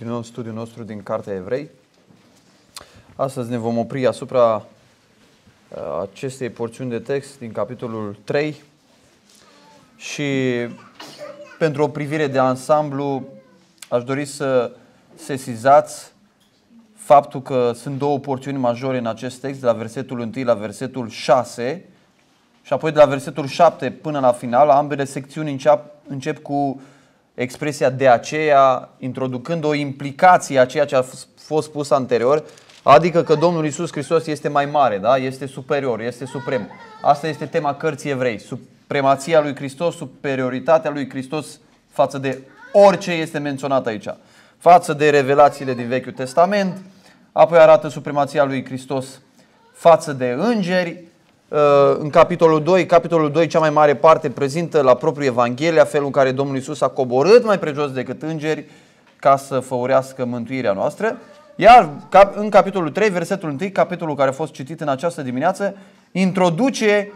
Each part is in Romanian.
continuăm studiul nostru din Cartea Evrei. Astăzi ne vom opri asupra uh, acestei porțiuni de text din capitolul 3 și pentru o privire de ansamblu aș dori să sesizați faptul că sunt două porțiuni majore în acest text, de la versetul 1 la versetul 6 și apoi de la versetul 7 până la final, ambele secțiuni încep, încep cu uh, expresia de aceea, introducând o implicație a ceea ce a fost spus anterior, adică că Domnul Isus Hristos este mai mare, da? este superior, este suprem. Asta este tema cărții evrei, supremația lui Hristos, superioritatea lui Hristos față de orice este menționat aici, față de revelațiile din Vechiul Testament, apoi arată supremația lui Hristos față de îngeri, în capitolul 2, capitolul 2 cea mai mare parte prezintă la propriu Evanghelia felul în care Domnul Isus a coborât mai prejos decât îngeri ca să făurească mântuirea noastră. Iar în capitolul 3, versetul 1, capitolul care a fost citit în această dimineață, introduce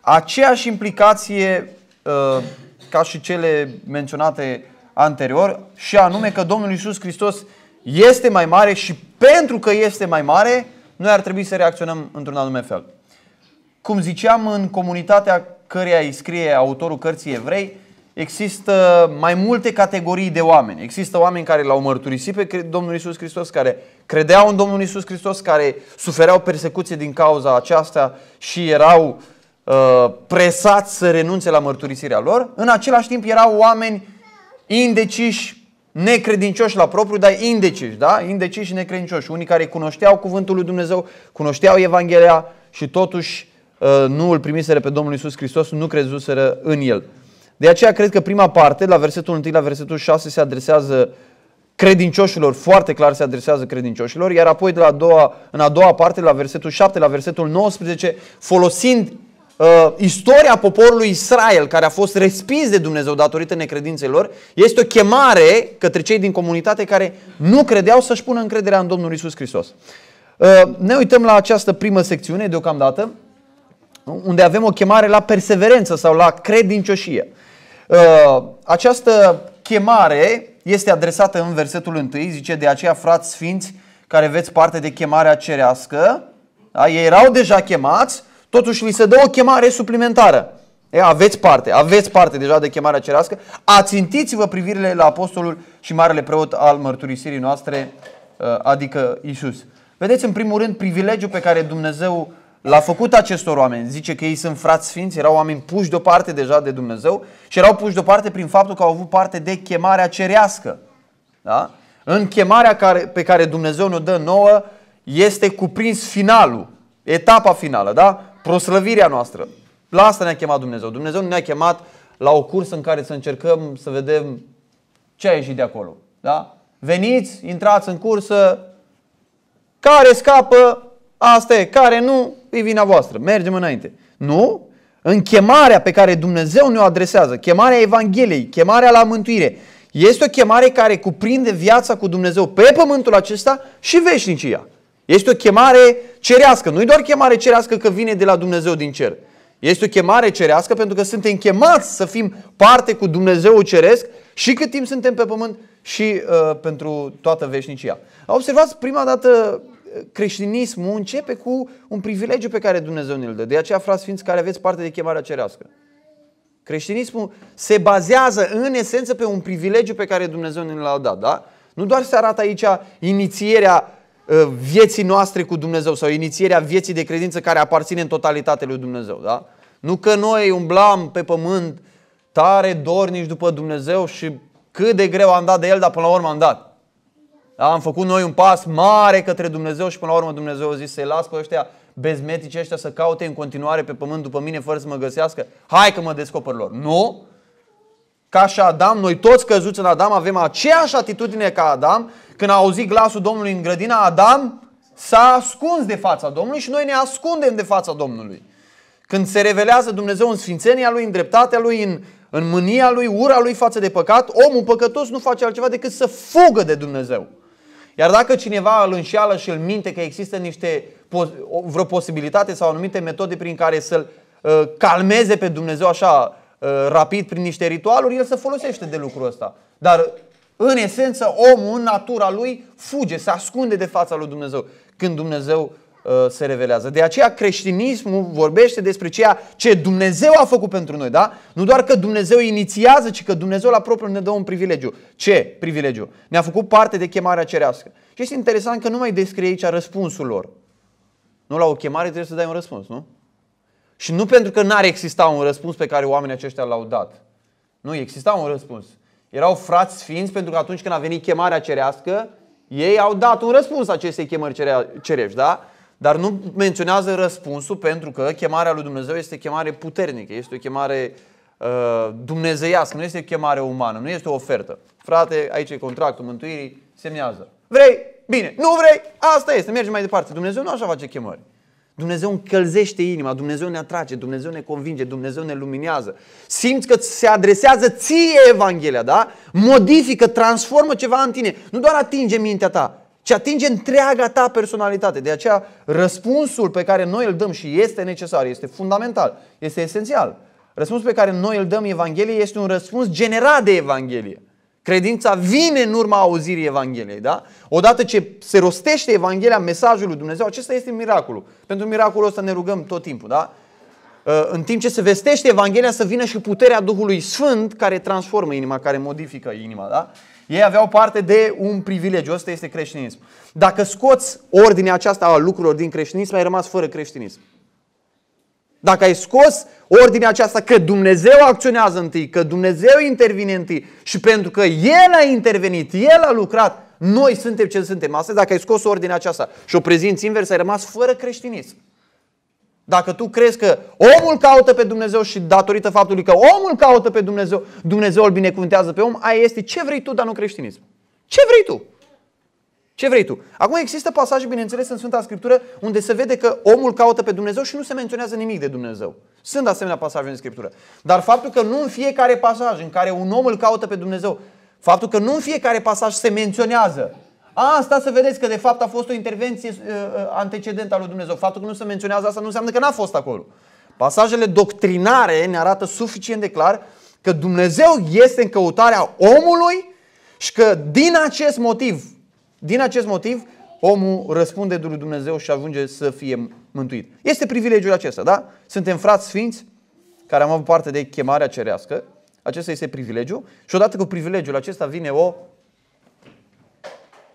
aceeași implicație uh, ca și cele menționate anterior, și anume că Domnul Isus Hristos este mai mare și pentru că este mai mare, noi ar trebui să reacționăm într-un anume fel. Cum ziceam, în comunitatea căreia îi scrie autorul cărții evrei, există mai multe categorii de oameni. Există oameni care l-au mărturisit pe Domnul Isus Hristos, care credeau în Domnul Isus Hristos, care sufereau persecuție din cauza aceasta și erau uh, presați să renunțe la mărturisirea lor. În același timp erau oameni indeciși, necredincioși la propriu, dar indeciși, da? Indeciși și necredincioși. Unii care cunoșteau cuvântul lui Dumnezeu, cunoșteau Evanghelia și totuși Uh, nu îl primiseră pe Domnul Isus Hristos, nu crezuseră în el. De aceea cred că prima parte, la versetul 1 la versetul 6, se adresează credincioșilor, foarte clar se adresează credincioșilor, iar apoi de la a doua, în a doua parte, la versetul 7, la versetul 19, folosind uh, istoria poporului Israel, care a fost respins de Dumnezeu datorită necredințelor, este o chemare către cei din comunitate care nu credeau să-și pună încrederea în Domnul Isus Hristos. Uh, ne uităm la această primă secțiune deocamdată, unde avem o chemare la perseverență sau la credincioșie. Uh, această chemare este adresată în versetul 1, zice, de aceea, frați sfinți, care veți parte de chemarea cerească, da? ei erau deja chemați, totuși li se dă o chemare suplimentară. E, aveți parte, aveți parte deja de chemarea cerească, ațintiți-vă privirile la apostolul și marele preot al mărturisirii noastre, uh, adică Isus. Vedeți, în primul rând, privilegiul pe care Dumnezeu L-a făcut acestor oameni. Zice că ei sunt frați sfinți, erau oameni puși deoparte deja de Dumnezeu și erau puși deoparte prin faptul că au avut parte de chemarea cerească. Da? În chemarea care, pe care Dumnezeu ne-o dă nouă este cuprins finalul, etapa finală, da? proslăvirea noastră. La asta ne-a chemat Dumnezeu. Dumnezeu ne-a chemat la o cursă în care să încercăm să vedem ce a ieșit de acolo. Da? Veniți, intrați în cursă, care scapă, asta e, care nu, e vina voastră, mergem înainte. Nu? În chemarea pe care Dumnezeu ne-o adresează, chemarea Evangheliei, chemarea la mântuire, este o chemare care cuprinde viața cu Dumnezeu pe pământul acesta și veșnicia. Este o chemare cerească, nu-i doar chemare cerească că vine de la Dumnezeu din cer. Este o chemare cerească pentru că suntem chemați să fim parte cu Dumnezeu ceresc și cât timp suntem pe pământ și uh, pentru toată veșnicia. Observați prima dată creștinismul începe cu un privilegiu pe care Dumnezeu ne-l dă. De aceea, frați ființi care aveți parte de chemarea cerească. Creștinismul se bazează în esență pe un privilegiu pe care Dumnezeu ne l-a dat, da? Nu doar se arată aici inițierea uh, vieții noastre cu Dumnezeu sau inițierea vieții de credință care aparține în totalitate lui Dumnezeu, da? Nu că noi umblam pe pământ tare dornici după Dumnezeu și cât de greu am dat de El, dar până la urmă am dat. Da? Am făcut noi un pas mare către Dumnezeu și până la urmă Dumnezeu a zis să-i las pe ăștia bezmetici ăștia să caute în continuare pe pământ după mine fără să mă găsească. Hai că mă descoper lor. Nu! Ca și Adam, noi toți căzuți în Adam avem aceeași atitudine ca Adam. Când a auzit glasul Domnului în grădina, Adam s-a ascuns de fața Domnului și noi ne ascundem de fața Domnului. Când se revelează Dumnezeu în sfințenia Lui, în dreptatea Lui, în, în mânia Lui, ura Lui față de păcat, omul păcătos nu face altceva decât să fugă de Dumnezeu. Iar dacă cineva îl înșeală și îl minte că există niște, vreo posibilitate sau anumite metode prin care să-l uh, calmeze pe Dumnezeu așa uh, rapid prin niște ritualuri, el se folosește de lucrul ăsta. Dar în esență, omul, în natura lui, fuge, se ascunde de fața lui Dumnezeu. Când Dumnezeu Uh, se revelează. De aceea creștinismul vorbește despre ceea ce Dumnezeu a făcut pentru noi, da? Nu doar că Dumnezeu inițiază, ci că Dumnezeu la propriu ne dă un privilegiu. Ce privilegiu? Ne-a făcut parte de chemarea cerească. Și este interesant că nu mai descrie aici răspunsul lor. Nu la o chemare trebuie să dai un răspuns, nu? Și nu pentru că n-ar exista un răspuns pe care oamenii aceștia l-au dat. Nu, exista un răspuns. Erau frați sfinți pentru că atunci când a venit chemarea cerească, ei au dat un răspuns acestei chemări cerești, da? Dar nu menționează răspunsul pentru că chemarea lui Dumnezeu este chemare puternică, este o chemare uh, dumnezeiască, nu este o chemare umană, nu este o ofertă. Frate, aici e contractul mântuirii, semnează. Vrei? Bine. Nu vrei? Asta este, mergem mai departe. Dumnezeu nu așa face chemări. Dumnezeu încălzește inima, Dumnezeu ne atrage, Dumnezeu ne convinge, Dumnezeu ne luminează. Simți că se adresează ție Evanghelia, da? Modifică, transformă ceva în tine. Nu doar atinge mintea ta, ci atinge întreaga ta personalitate. De aceea, răspunsul pe care noi îl dăm și este necesar, este fundamental, este esențial. Răspunsul pe care noi îl dăm Evangheliei este un răspuns generat de Evanghelie. Credința vine în urma auzirii Evangheliei, da? Odată ce se rostește Evanghelia, mesajul lui Dumnezeu, acesta este miracolul. Pentru miracolul ăsta ne rugăm tot timpul, da? Ă, în timp ce se vestește Evanghelia, să vină și puterea Duhului Sfânt care transformă inima, care modifică inima, da? Ei aveau parte de un privilegiu, ăsta este creștinism. Dacă scoți ordinea aceasta a lucrurilor din creștinism, ai rămas fără creștinism. Dacă ai scos ordinea aceasta că Dumnezeu acționează întâi, că Dumnezeu intervine întâi și pentru că El a intervenit, El a lucrat, noi suntem ce suntem astăzi, dacă ai scos ordinea aceasta și o prezinți invers, ai rămas fără creștinism. Dacă tu crezi că omul caută pe Dumnezeu și datorită faptului că omul caută pe Dumnezeu, Dumnezeu îl binecuvântează pe om, aia este ce vrei tu, dar nu creștinism. Ce vrei tu? Ce vrei tu? Acum există pasaje, bineînțeles, în Sfânta Scriptură unde se vede că omul caută pe Dumnezeu și nu se menționează nimic de Dumnezeu. Sunt asemenea pasaje în Scriptură. Dar faptul că nu în fiecare pasaj în care un om îl caută pe Dumnezeu, faptul că nu în fiecare pasaj se menționează Asta să vedeți că de fapt a fost o intervenție uh, uh, antecedentă a lui Dumnezeu. Faptul că nu se menționează asta nu înseamnă că n-a fost acolo. Pasajele doctrinare ne arată suficient de clar că Dumnezeu este în căutarea omului și că din acest motiv, din acest motiv, omul răspunde lui Dumnezeu și ajunge să fie mântuit. Este privilegiul acesta, da? Suntem frați sfinți care am avut parte de chemarea cerească. Acesta este privilegiu și odată cu privilegiul acesta vine o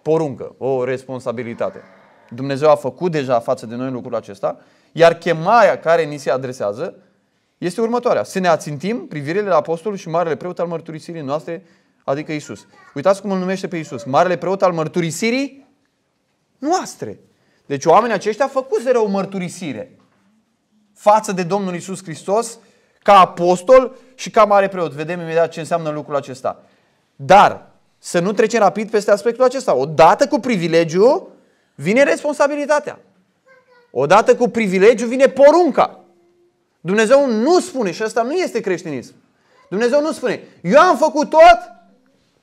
poruncă, o responsabilitate. Dumnezeu a făcut deja față de noi lucrul acesta, iar chemarea care ni se adresează este următoarea. Să ne ațintim privirile la apostolul și marele preot al mărturisirii noastre, adică Isus. Uitați cum îl numește pe Isus. Marele preot al mărturisirii noastre. Deci oamenii aceștia au făcut o mărturisire față de Domnul Isus Hristos ca apostol și ca mare preot. Vedem imediat ce înseamnă lucrul acesta. Dar să nu trece rapid peste aspectul acesta. Odată cu privilegiu vine responsabilitatea. Odată cu privilegiu vine porunca. Dumnezeu nu spune, și asta nu este creștinism, Dumnezeu nu spune, eu am făcut tot,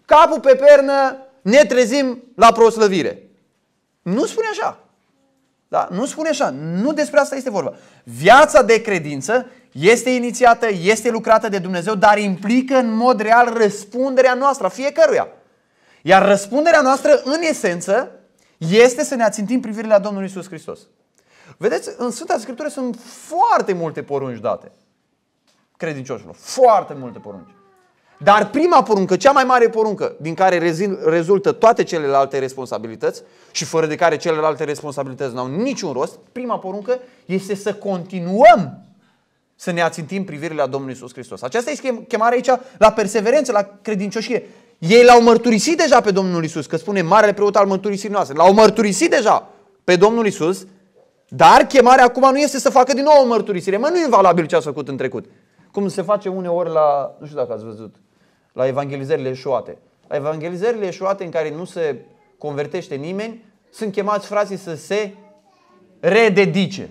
capul pe pernă, ne trezim la proslăvire. Nu spune așa. Da? Nu spune așa. Nu despre asta este vorba. Viața de credință este inițiată, este lucrată de Dumnezeu, dar implică în mod real răspunderea noastră, fiecăruia. Iar răspunderea noastră, în esență, este să ne ațintim privirile la Domnul Isus Hristos. Vedeți, în Sfânta Scriptură sunt foarte multe porunci date. Credincioșilor, foarte multe porunci. Dar prima poruncă, cea mai mare poruncă, din care rezultă toate celelalte responsabilități și fără de care celelalte responsabilități n-au niciun rost, prima poruncă este să continuăm să ne ațintim privirile la Domnul Isus Hristos. Aceasta este chemarea aici la perseverență, la credincioșie. Ei l-au mărturisit deja pe Domnul Isus, că spune marele preot al mărturisirii noastre. L-au mărturisit deja pe Domnul Isus, dar chemarea acum nu este să facă din nou o mărturisire. Mă, nu e valabil ce a făcut în trecut. Cum se face uneori la, nu știu dacă ați văzut, la evangelizările eșuate. La evangelizările eșuate în care nu se convertește nimeni, sunt chemați frații să se rededice.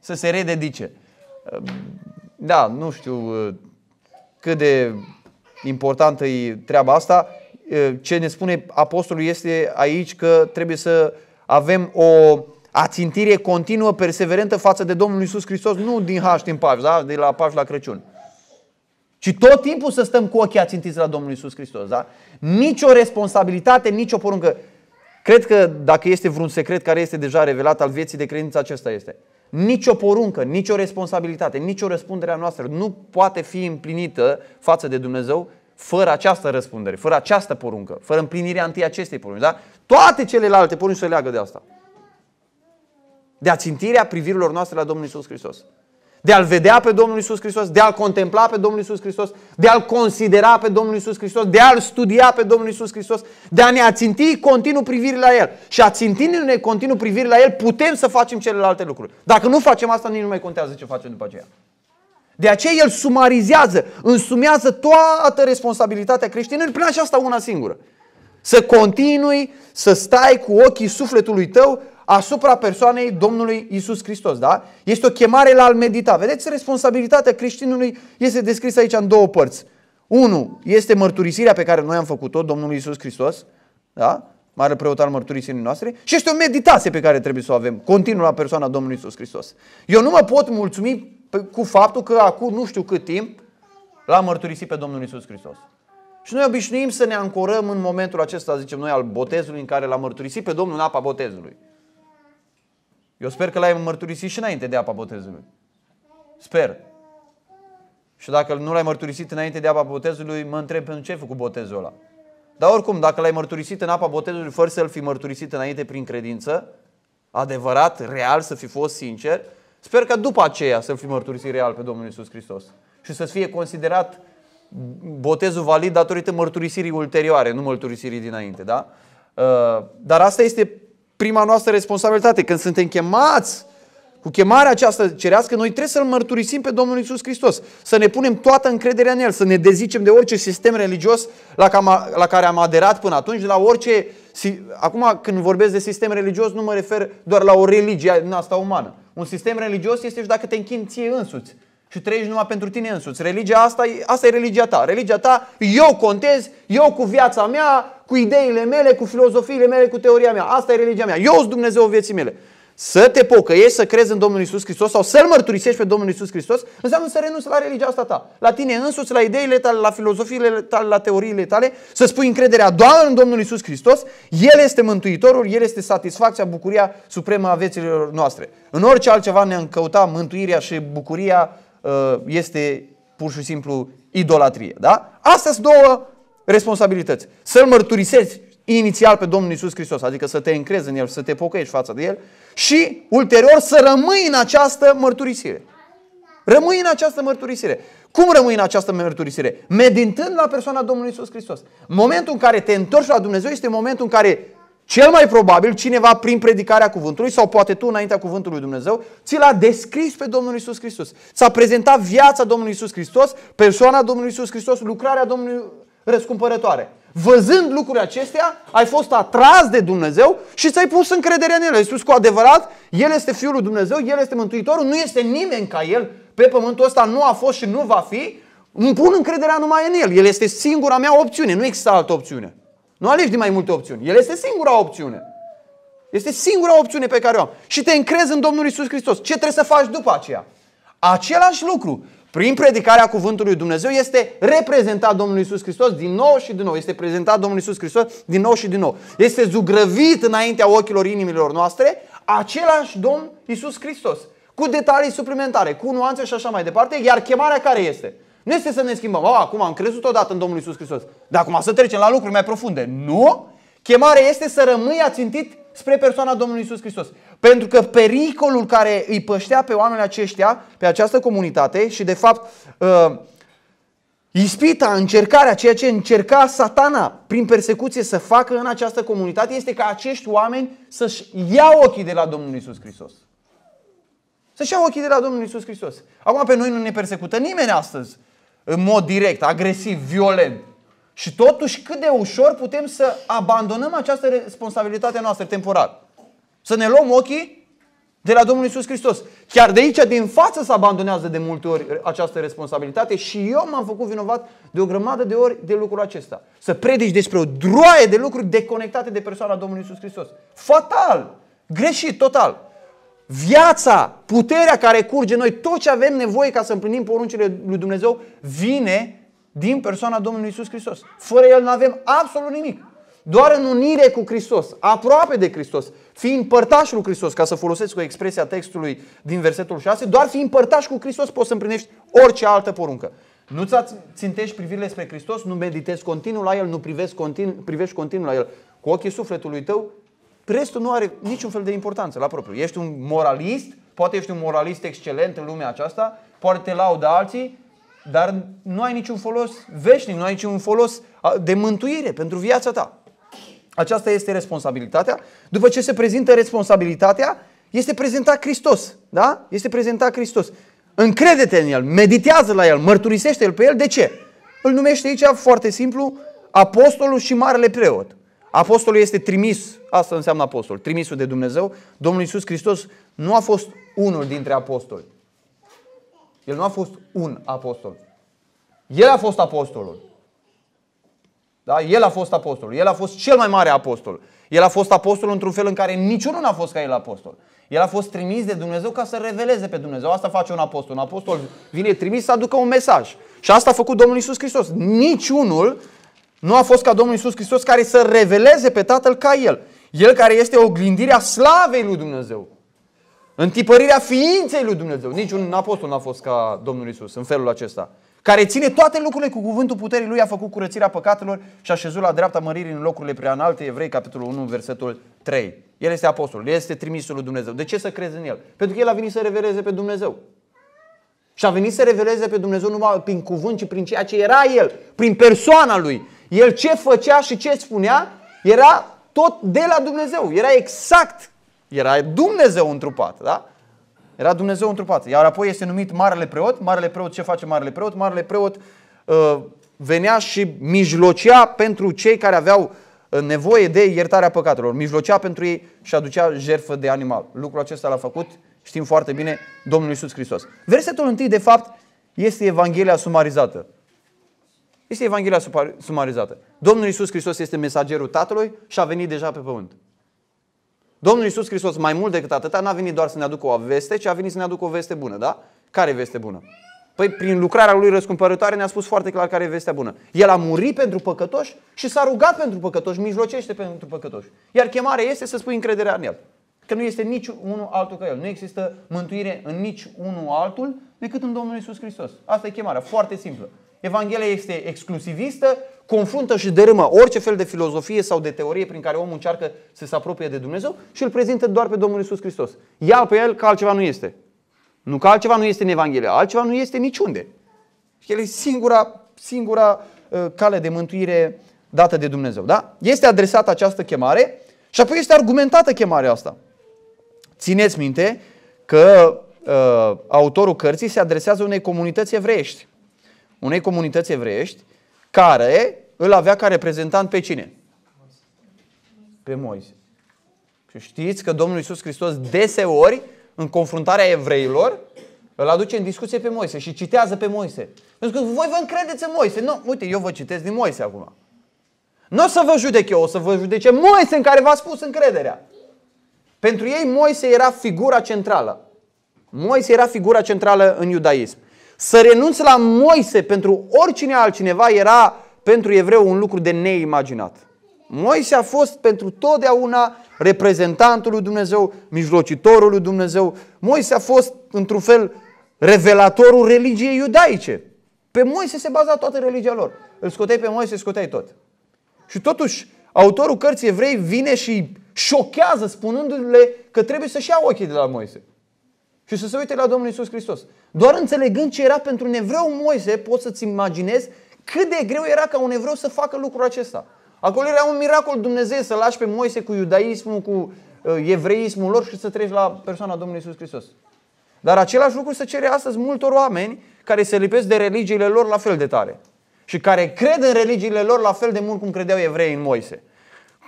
Să se rededice. Ehm, da, nu știu uh, cât de importantă e treaba asta. Ce ne spune apostolul este aici că trebuie să avem o ațintire continuă, perseverentă față de Domnul Isus Hristos, nu din Haști în paș, da? de la paș la Crăciun. Ci tot timpul să stăm cu ochii ațintiți la Domnul Isus Hristos. Da? Nici o responsabilitate, nicio poruncă. Cred că dacă este vreun secret care este deja revelat al vieții de credință, acesta este nicio poruncă, nicio responsabilitate, nicio răspundere a noastră nu poate fi împlinită față de Dumnezeu fără această răspundere, fără această poruncă, fără împlinirea întâi acestei porunci. Da? Toate celelalte porunci se leagă de asta. De ațintirea privirilor noastre la Domnul Isus Hristos de a-L vedea pe Domnul Isus Hristos, de a-L contempla pe Domnul Isus Hristos, de a-L considera pe Domnul Isus Hristos, de a-L studia pe Domnul Isus Hristos, de a ne aținti continuu priviri la El. Și ațintindu-ne continuu priviri la El, putem să facem celelalte lucruri. Dacă nu facem asta, nici nu mai contează ce facem după aceea. De aceea el sumarizează, însumează toată responsabilitatea creștinului prin aceasta una singură. Să continui să stai cu ochii sufletului tău asupra persoanei Domnului Isus Hristos. Da? Este o chemare la a medita. Vedeți, responsabilitatea creștinului este descrisă aici în două părți. Unu, este mărturisirea pe care noi am făcut-o Domnului Isus Hristos, da? mare preot al mărturisirii noastre, și este o meditație pe care trebuie să o avem, continuă la persoana Domnului Isus Hristos. Eu nu mă pot mulțumi cu faptul că acum nu știu cât timp l-am mărturisit pe Domnul Isus Hristos. Și noi obișnuim să ne ancorăm în momentul acesta, zicem noi, al botezului în care l-am mărturisit pe Domnul în apa botezului. Eu sper că l-ai mărturisit și înainte de apa botezului. Sper. Și dacă nu l-ai mărturisit înainte de apa botezului, mă întreb pentru ce ai făcut botezul ăla. Dar oricum, dacă l-ai mărturisit în apa botezului fără să-l fi mărturisit înainte prin credință, adevărat, real, să fi fost sincer, sper că după aceea să-l fi mărturisit real pe Domnul Isus Hristos. Și să fie considerat botezul valid datorită mărturisirii ulterioare, nu mărturisirii dinainte. Da? Uh, dar asta este prima noastră responsabilitate. Când suntem chemați cu chemarea aceasta cerească, noi trebuie să-L mărturisim pe Domnul Isus Hristos. Să ne punem toată încrederea în El, să ne dezicem de orice sistem religios la, cam, la care am aderat până atunci, la orice... Acum, când vorbesc de sistem religios, nu mă refer doar la o religie din asta umană. Un sistem religios este și dacă te închin ție însuți și trăiești numai pentru tine însuți. Religia asta, asta e religia ta. Religia ta, eu contez, eu cu viața mea, cu ideile mele, cu filozofiile mele, cu teoria mea. Asta e religia mea. Eu sunt Dumnezeu vieții mele. Să te pocăiești, să crezi în Domnul Isus Hristos sau să-L mărturisești pe Domnul Isus Hristos, înseamnă să renunți la religia asta ta, la tine însuți, la ideile tale, la filozofiile tale, la teoriile tale, să spui încrederea doar în Domnul Isus Hristos, El este Mântuitorul, El este satisfacția, bucuria supremă a vieților noastre. În orice altceva ne-am căuta mântuirea și bucuria Uh, este pur și simplu idolatrie. Da? Astea sunt două responsabilități. Să-L mărturisești inițial pe Domnul Isus Hristos, adică să te încrezi în El, să te pocăiești față de El și ulterior să rămâi în această mărturisire. Rămâi în această mărturisire. Cum rămâi în această mărturisire? Meditând la persoana Domnului Isus Hristos. Momentul în care te întorci la Dumnezeu este momentul în care cel mai probabil cineva prin predicarea cuvântului sau poate tu înaintea cuvântului Dumnezeu ți l-a descris pe Domnul Isus Hristos. Ți-a prezentat viața Domnului Isus Hristos, persoana Domnului Isus Hristos, lucrarea Domnului răscumpărătoare. Văzând lucrurile acestea, ai fost atras de Dumnezeu și ți-ai pus încredere în El. Ai spus cu adevărat, El este Fiul lui Dumnezeu, El este Mântuitorul, nu este nimeni ca El pe pământul ăsta, nu a fost și nu va fi. Îmi pun încrederea numai în El. El este singura mea opțiune, nu există altă opțiune. Nu alegi din mai multe opțiuni. El este singura opțiune. Este singura opțiune pe care o am. Și te încrezi în Domnul Isus Hristos. Ce trebuie să faci după aceea? Același lucru, prin predicarea cuvântului Dumnezeu, este reprezentat Domnul Isus Hristos din nou și din nou. Este prezentat Domnul Isus Hristos din nou și din nou. Este zugrăvit înaintea ochilor inimilor noastre același Domn Isus Hristos. Cu detalii suplimentare, cu nuanțe și așa mai departe. Iar chemarea care este? Nu este să ne schimbăm. Oh, acum am crezut odată în Domnul Isus Hristos. Dar acum să trecem la lucruri mai profunde. Nu! Chemarea este să rămâi ațintit spre persoana Domnului Isus Hristos. Pentru că pericolul care îi păștea pe oamenii aceștia, pe această comunitate și de fapt uh, ispita, încercarea, ceea ce încerca satana prin persecuție să facă în această comunitate este ca acești oameni să-și ia ochii de la Domnul Isus Hristos. Să-și ia ochii de la Domnul Isus Hristos. Acum pe noi nu ne persecută nimeni astăzi în mod direct, agresiv, violent. Și totuși cât de ușor putem să abandonăm această responsabilitate noastră temporar. Să ne luăm ochii de la Domnul Isus Hristos. Chiar de aici, din față, se abandonează de multe ori această responsabilitate și eu m-am făcut vinovat de o grămadă de ori de lucrul acesta. Să predici despre o droaie de lucruri deconectate de persoana Domnului Isus Hristos. Fatal! Greșit, total! viața, puterea care curge noi, tot ce avem nevoie ca să împlinim poruncile lui Dumnezeu, vine din persoana Domnului Isus Hristos. Fără El nu avem absolut nimic. Doar în unire cu Hristos, aproape de Hristos, fiind părtaș lui Hristos, ca să folosesc o expresia textului din versetul 6, doar fiind părtaș cu Hristos poți să împlinești orice altă poruncă. Nu ți țintești privirile spre Hristos, nu meditezi continuu la El, nu privești continuu, privești continuu la El. Cu ochii sufletului tău Restul nu are niciun fel de importanță la propriu. Ești un moralist, poate ești un moralist excelent în lumea aceasta, poate te laudă alții, dar nu ai niciun folos veșnic, nu ai niciun folos de mântuire pentru viața ta. Aceasta este responsabilitatea. După ce se prezintă responsabilitatea, este prezentat Hristos. Da? Este prezentat Hristos. Încredete în El, meditează la El, mărturisește-L pe El. De ce? Îl numește aici foarte simplu apostolul și marele preot. Apostolul este trimis, asta înseamnă apostol, trimisul de Dumnezeu. Domnul Iisus Hristos nu a fost unul dintre apostoli. El nu a fost un apostol. El a fost apostolul. Da? El a fost apostolul. El a fost cel mai mare apostol. El a fost apostol într-un fel în care niciunul n-a fost ca el apostol. El a fost trimis de Dumnezeu ca să reveleze pe Dumnezeu. Asta face un apostol. Un apostol vine trimis să aducă un mesaj. Și asta a făcut Domnul Isus Hristos. Niciunul nu a fost ca Domnul Isus Hristos care să reveleze pe Tatăl ca El. El care este oglindirea slavei lui Dumnezeu. Întipărirea ființei lui Dumnezeu. Niciun apostol n-a fost ca Domnul Isus în felul acesta. Care ține toate lucrurile cu cuvântul puterii lui, a făcut curățirea păcatelor și a șezut la dreapta măririi în locurile preanalte, Evrei, capitolul 1, versetul 3. El este apostol, el este trimisul lui Dumnezeu. De ce să crezi în el? Pentru că el a venit să reveleze pe Dumnezeu. Și a venit să reveleze pe Dumnezeu numai prin cuvânt, ci prin ceea ce era el, prin persoana lui. El ce făcea și ce spunea era tot de la Dumnezeu. Era exact. Era Dumnezeu întrupat. Da? Era Dumnezeu întrupat. Iar apoi este numit Marele Preot. Marele Preot, ce face Marele Preot? Marele Preot uh, venea și mijlocea pentru cei care aveau uh, nevoie de iertarea păcatelor. Mijlocea pentru ei și aducea jertfă de animal. Lucrul acesta l-a făcut, știm foarte bine, Domnul Isus Hristos. Versetul întâi, de fapt, este Evanghelia sumarizată. Este Evanghelia sumarizată. Domnul Iisus Hristos este mesagerul Tatălui și a venit deja pe pământ. Domnul Iisus Hristos, mai mult decât atâta, n-a venit doar să ne aducă o veste, ci a venit să ne aducă o veste bună, da? Care veste bună? Păi prin lucrarea lui răscumpărătoare ne-a spus foarte clar care e vestea bună. El a murit pentru păcătoși și s-a rugat pentru păcătoși, mijlocește pentru păcătoși. Iar chemarea este să spui încrederea în el. Că nu este nici unul altul ca el. Nu există mântuire în nici unul altul decât în Domnul Isus Hristos. Asta e chemarea, foarte simplă. Evanghelia este exclusivistă, confruntă și dărâmă orice fel de filozofie sau de teorie prin care omul încearcă să se apropie de Dumnezeu și îl prezintă doar pe Domnul Isus Hristos. ia pe el că altceva nu este. Nu că altceva nu este în Evanghelia, altceva nu este niciunde. El e singura, singura uh, cale de mântuire dată de Dumnezeu. Da? Este adresată această chemare și apoi este argumentată chemarea asta. Țineți minte că uh, autorul cărții se adresează unei comunități evreiești unei comunități evreiești care îl avea ca reprezentant pe cine? Pe Moise. Și știți că Domnul Iisus Hristos deseori, în confruntarea evreilor, îl aduce în discuție pe Moise și citează pe Moise. Pentru că voi vă încredeți în Moise. Nu, uite, eu vă citesc din Moise acum. Nu o să vă judec eu, o să vă judece Moise în care v-a spus încrederea. Pentru ei Moise era figura centrală. Moise era figura centrală în iudaism. Să renunți la Moise pentru oricine altcineva era pentru evreu un lucru de neimaginat. Moise a fost pentru totdeauna reprezentantul lui Dumnezeu, mijlocitorul lui Dumnezeu. Moise a fost, într-un fel, revelatorul religiei iudaice. Pe Moise se baza toată religia lor. Îl scoteai pe Moise, scoteai tot. Și totuși, autorul cărții evrei vine și șochează spunându-le că trebuie să-și ia ochii de la Moise și să se uite la Domnul Isus Hristos. Doar înțelegând ce era pentru un evreu Moise, poți să-ți imaginezi cât de greu era ca un evreu să facă lucrul acesta. Acolo era un miracol Dumnezeu să lași pe Moise cu iudaismul, cu uh, evreismul lor și să treci la persoana Domnului Isus Hristos. Dar același lucru se cere astăzi multor oameni care se lipesc de religiile lor la fel de tare și care cred în religiile lor la fel de mult cum credeau evreii în Moise.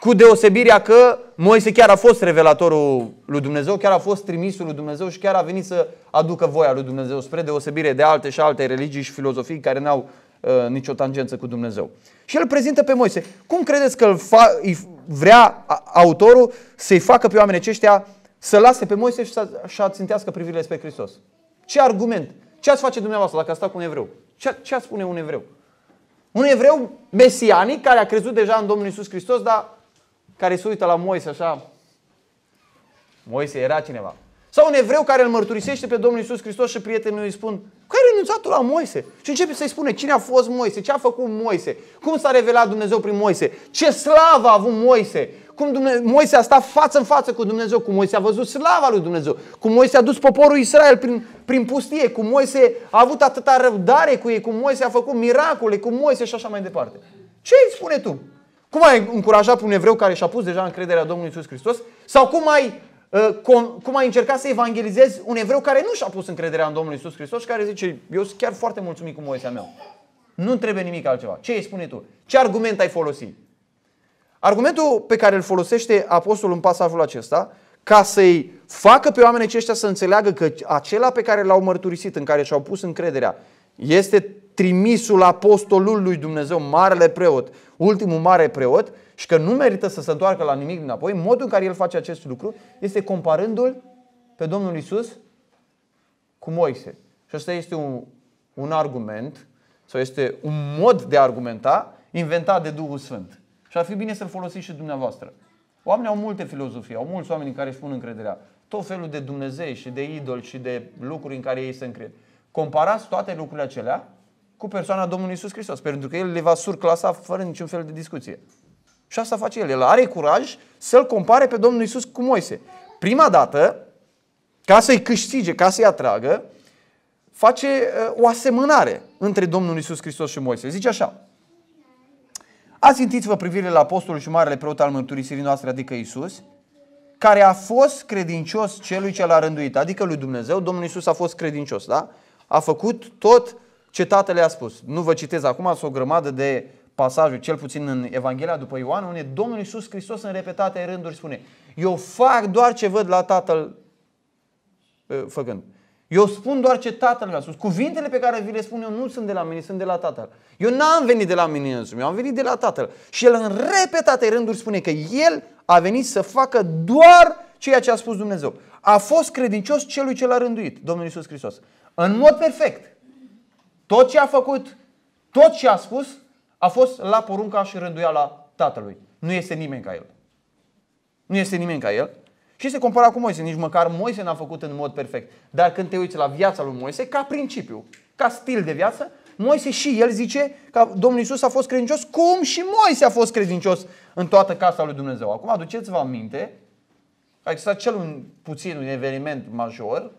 Cu deosebirea că Moise chiar a fost revelatorul lui Dumnezeu, chiar a fost trimisul lui Dumnezeu și chiar a venit să aducă voia lui Dumnezeu, spre deosebire de alte și alte religii și filozofii care n-au uh, nicio tangență cu Dumnezeu. Și el prezintă pe Moise. Cum credeți că îl fa- îi vrea autorul să-i facă pe oamenii aceștia să lase pe Moise și să, să țintească privirile spre Hristos? Ce argument? Ce ați face dumneavoastră dacă ați stat cu un evreu? Ce, ce ați spune un evreu? Un evreu mesianic care a crezut deja în Domnul Isus Hristos, dar care se uită la Moise așa. Moise era cineva. Sau un evreu care îl mărturisește pe Domnul Isus Hristos și prietenii îi spun Că ai renunțat la Moise? Și începe să-i spune cine a fost Moise, ce a făcut Moise, cum s-a revelat Dumnezeu prin Moise, ce slavă a avut Moise, cum Dumnezeu, Moise a stat față în față cu Dumnezeu, cum Moise a văzut slava lui Dumnezeu, cum Moise a dus poporul Israel prin, prin pustie, cum Moise a avut atâta răbdare cu ei, cum Moise a făcut miracole, cum Moise și așa mai departe. Ce îi spune tu? Cum ai încurajat un evreu care și-a pus deja încrederea Domnului Isus Hristos? Sau cum ai, uh, cum ai încercat să evangelizezi un evreu care nu și-a pus încrederea în Domnul Isus Hristos și care zice, eu sunt chiar foarte mulțumit cu moestea mea. Nu trebuie nimic altceva. Ce îi spune tu? Ce argument ai folosit? Argumentul pe care îl folosește apostolul în pasajul acesta, ca să-i facă pe oamenii aceștia să înțeleagă că acela pe care l-au mărturisit, în care și-au pus încrederea, este trimisul apostolului Dumnezeu, marele preot, ultimul mare preot și că nu merită să se întoarcă la nimic dinapoi. modul în care el face acest lucru este comparându-l pe Domnul Isus cu Moise. Și asta este un, un argument sau este un mod de a argumenta inventat de Duhul Sfânt. Și ar fi bine să-l folosiți și dumneavoastră. Oamenii au multe filozofii, au mulți oameni în care își pun încrederea. Tot felul de Dumnezei și de idol și de lucruri în care ei se încred. Comparați toate lucrurile acelea cu persoana Domnului Isus Hristos, pentru că el le va surclasa fără niciun fel de discuție. Și asta face el. El are curaj să-l compare pe Domnul Isus cu Moise. Prima dată, ca să-i câștige, ca să-i atragă, face uh, o asemănare între Domnul Isus Hristos și Moise. Zice așa, Ațintiți-vă privire la apostolul și marele preot al mărturisirii noastre, adică Isus, care a fost credincios celui ce l-a rânduit, adică lui Dumnezeu. Domnul Isus a fost credincios, da? A făcut tot ce tatăl a spus. Nu vă citez acum, sunt o grămadă de pasajul, cel puțin în Evanghelia după Ioan, unde Domnul Iisus Hristos în repetate rânduri spune Eu fac doar ce văd la Tatăl ă, făcând. Eu spun doar ce Tatăl mi-a spus. Cuvintele pe care vi le spun eu nu sunt de la mine, sunt de la Tatăl. Eu n-am venit de la mine însumi, eu am venit de la Tatăl. Și el în repetate rânduri spune că el a venit să facă doar ceea ce a spus Dumnezeu. A fost credincios celui ce l-a rânduit, Domnul Iisus Hristos. În mod perfect. Tot ce a făcut, tot ce a spus, a fost la porunca și rânduiala tatălui. Nu este nimeni ca el. Nu este nimeni ca el. Și se compara cu Moise. Nici măcar Moise n-a făcut în mod perfect. Dar când te uiți la viața lui Moise, ca principiu, ca stil de viață, Moise și el zice că Domnul Isus a fost credincios, cum și Moise a fost credincios în toată casa lui Dumnezeu. Acum aduceți-vă aminte a existat cel un, puțin un eveniment major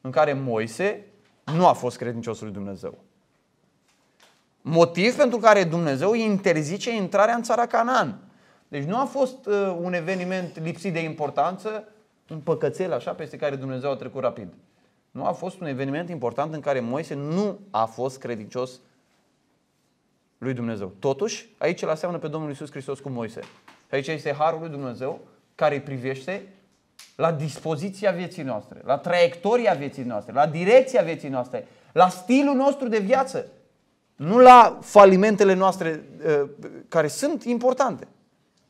în care Moise nu a fost credinciosul lui Dumnezeu. Motiv pentru care Dumnezeu îi interzice intrarea în țara Canaan. Deci nu a fost uh, un eveniment lipsit de importanță, un păcățel așa peste care Dumnezeu a trecut rapid. Nu a fost un eveniment important în care Moise nu a fost credincios lui Dumnezeu. Totuși, aici îl aseamnă pe Domnul Isus Hristos cu Moise. Aici este harul lui Dumnezeu care îi privește la dispoziția vieții noastre, la traiectoria vieții noastre, la direcția vieții noastre, la stilul nostru de viață, nu la falimentele noastre uh, care sunt importante,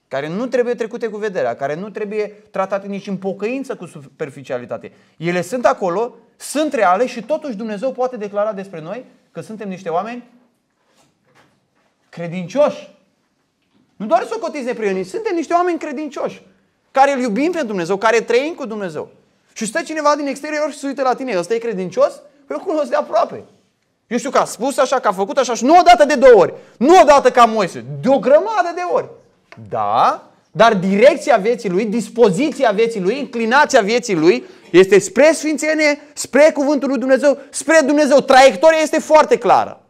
care nu trebuie trecute cu vederea, care nu trebuie tratate nici în pocăință cu superficialitate. Ele sunt acolo, sunt reale și totuși Dumnezeu poate declara despre noi că suntem niște oameni credincioși. Nu doar să o socotiți neprioniți, suntem niște oameni credincioși care îl iubim pe Dumnezeu, care trăim cu Dumnezeu. Și stă cineva din exterior și se uită la tine, ăsta e credincios? Păi eu cunosc de aproape. Eu știu că a spus așa, că a făcut așa și nu odată de două ori, nu odată ca Moise, de o grămadă de ori. Da, dar direcția vieții lui, dispoziția vieții lui, inclinația vieții lui este spre sfințenie, spre cuvântul lui Dumnezeu, spre Dumnezeu. Traiectoria este foarte clară.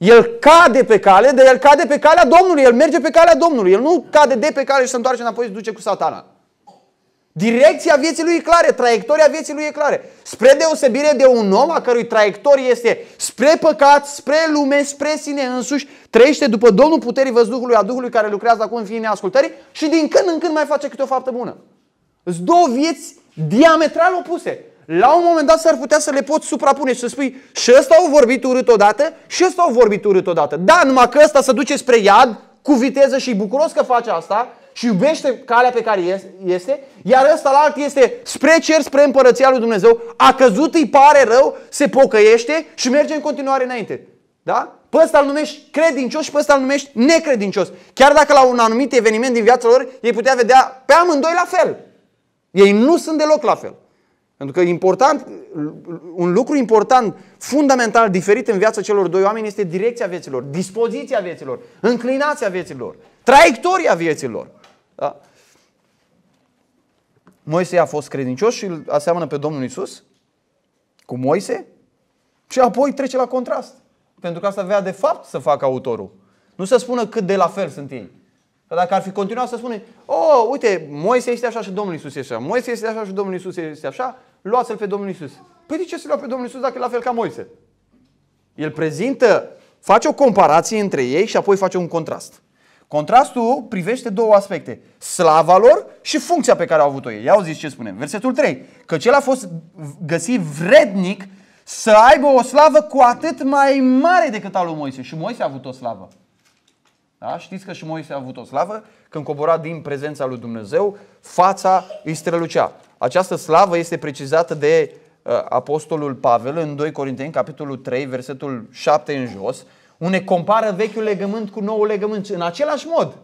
El cade pe cale, dar el cade pe calea Domnului, el merge pe calea Domnului, el nu cade de pe cale și se întoarce înapoi și se duce cu satana. Direcția vieții lui e clară, traiectoria vieții lui e clară. Spre deosebire de un om a cărui traiectorie este spre păcat, spre lume, spre sine însuși, trăiește după Domnul Puterii Văzduhului, a Duhului care lucrează acum în fiinea ascultării și din când în când mai face câte o faptă bună. Sunt două vieți diametral opuse la un moment dat s-ar putea să le poți suprapune și să spui și ăsta au vorbit urât odată și ăsta au vorbit urât odată. Da, numai că ăsta se duce spre iad cu viteză și bucuros că face asta și iubește calea pe care este, iar ăsta la alt este spre cer, spre împărăția lui Dumnezeu, a căzut, îi pare rău, se pocăiește și merge în continuare înainte. Da? Pe ăsta îl numești credincios și pe ăsta îl numești necredincios. Chiar dacă la un anumit eveniment din viața lor, ei putea vedea pe amândoi la fel. Ei nu sunt deloc la fel. Pentru că important, un lucru important, fundamental, diferit în viața celor doi oameni este direcția vieților, dispoziția vieților, înclinația vieților, traiectoria vieților. Da? Moise a fost credincios și îl aseamănă pe Domnul Isus cu Moise și apoi trece la contrast. Pentru că asta avea de fapt să facă autorul. Nu să spună cât de la fel sunt ei. Că dacă ar fi continuat să spune, oh, uite, Moise este așa și Domnul Isus este așa, Moise este așa și Domnul Isus este așa, luați-l pe Domnul Isus. Păi de ce să-l pe Domnul Isus dacă e la fel ca Moise? El prezintă, face o comparație între ei și apoi face un contrast. Contrastul privește două aspecte. Slava lor și funcția pe care au avut-o ei. Ia auziți ce spune. Versetul 3. Că cel a fost găsit vrednic să aibă o slavă cu atât mai mare decât al lui Moise. Și Moise a avut o slavă. Da? Știți că și Moise a avut o slavă când cobora din prezența lui Dumnezeu, fața îi strălucea. Această slavă este precizată de uh, Apostolul Pavel în 2 Corinteni, capitolul 3, versetul 7 în jos, unde compară vechiul legământ cu noul legământ în același mod.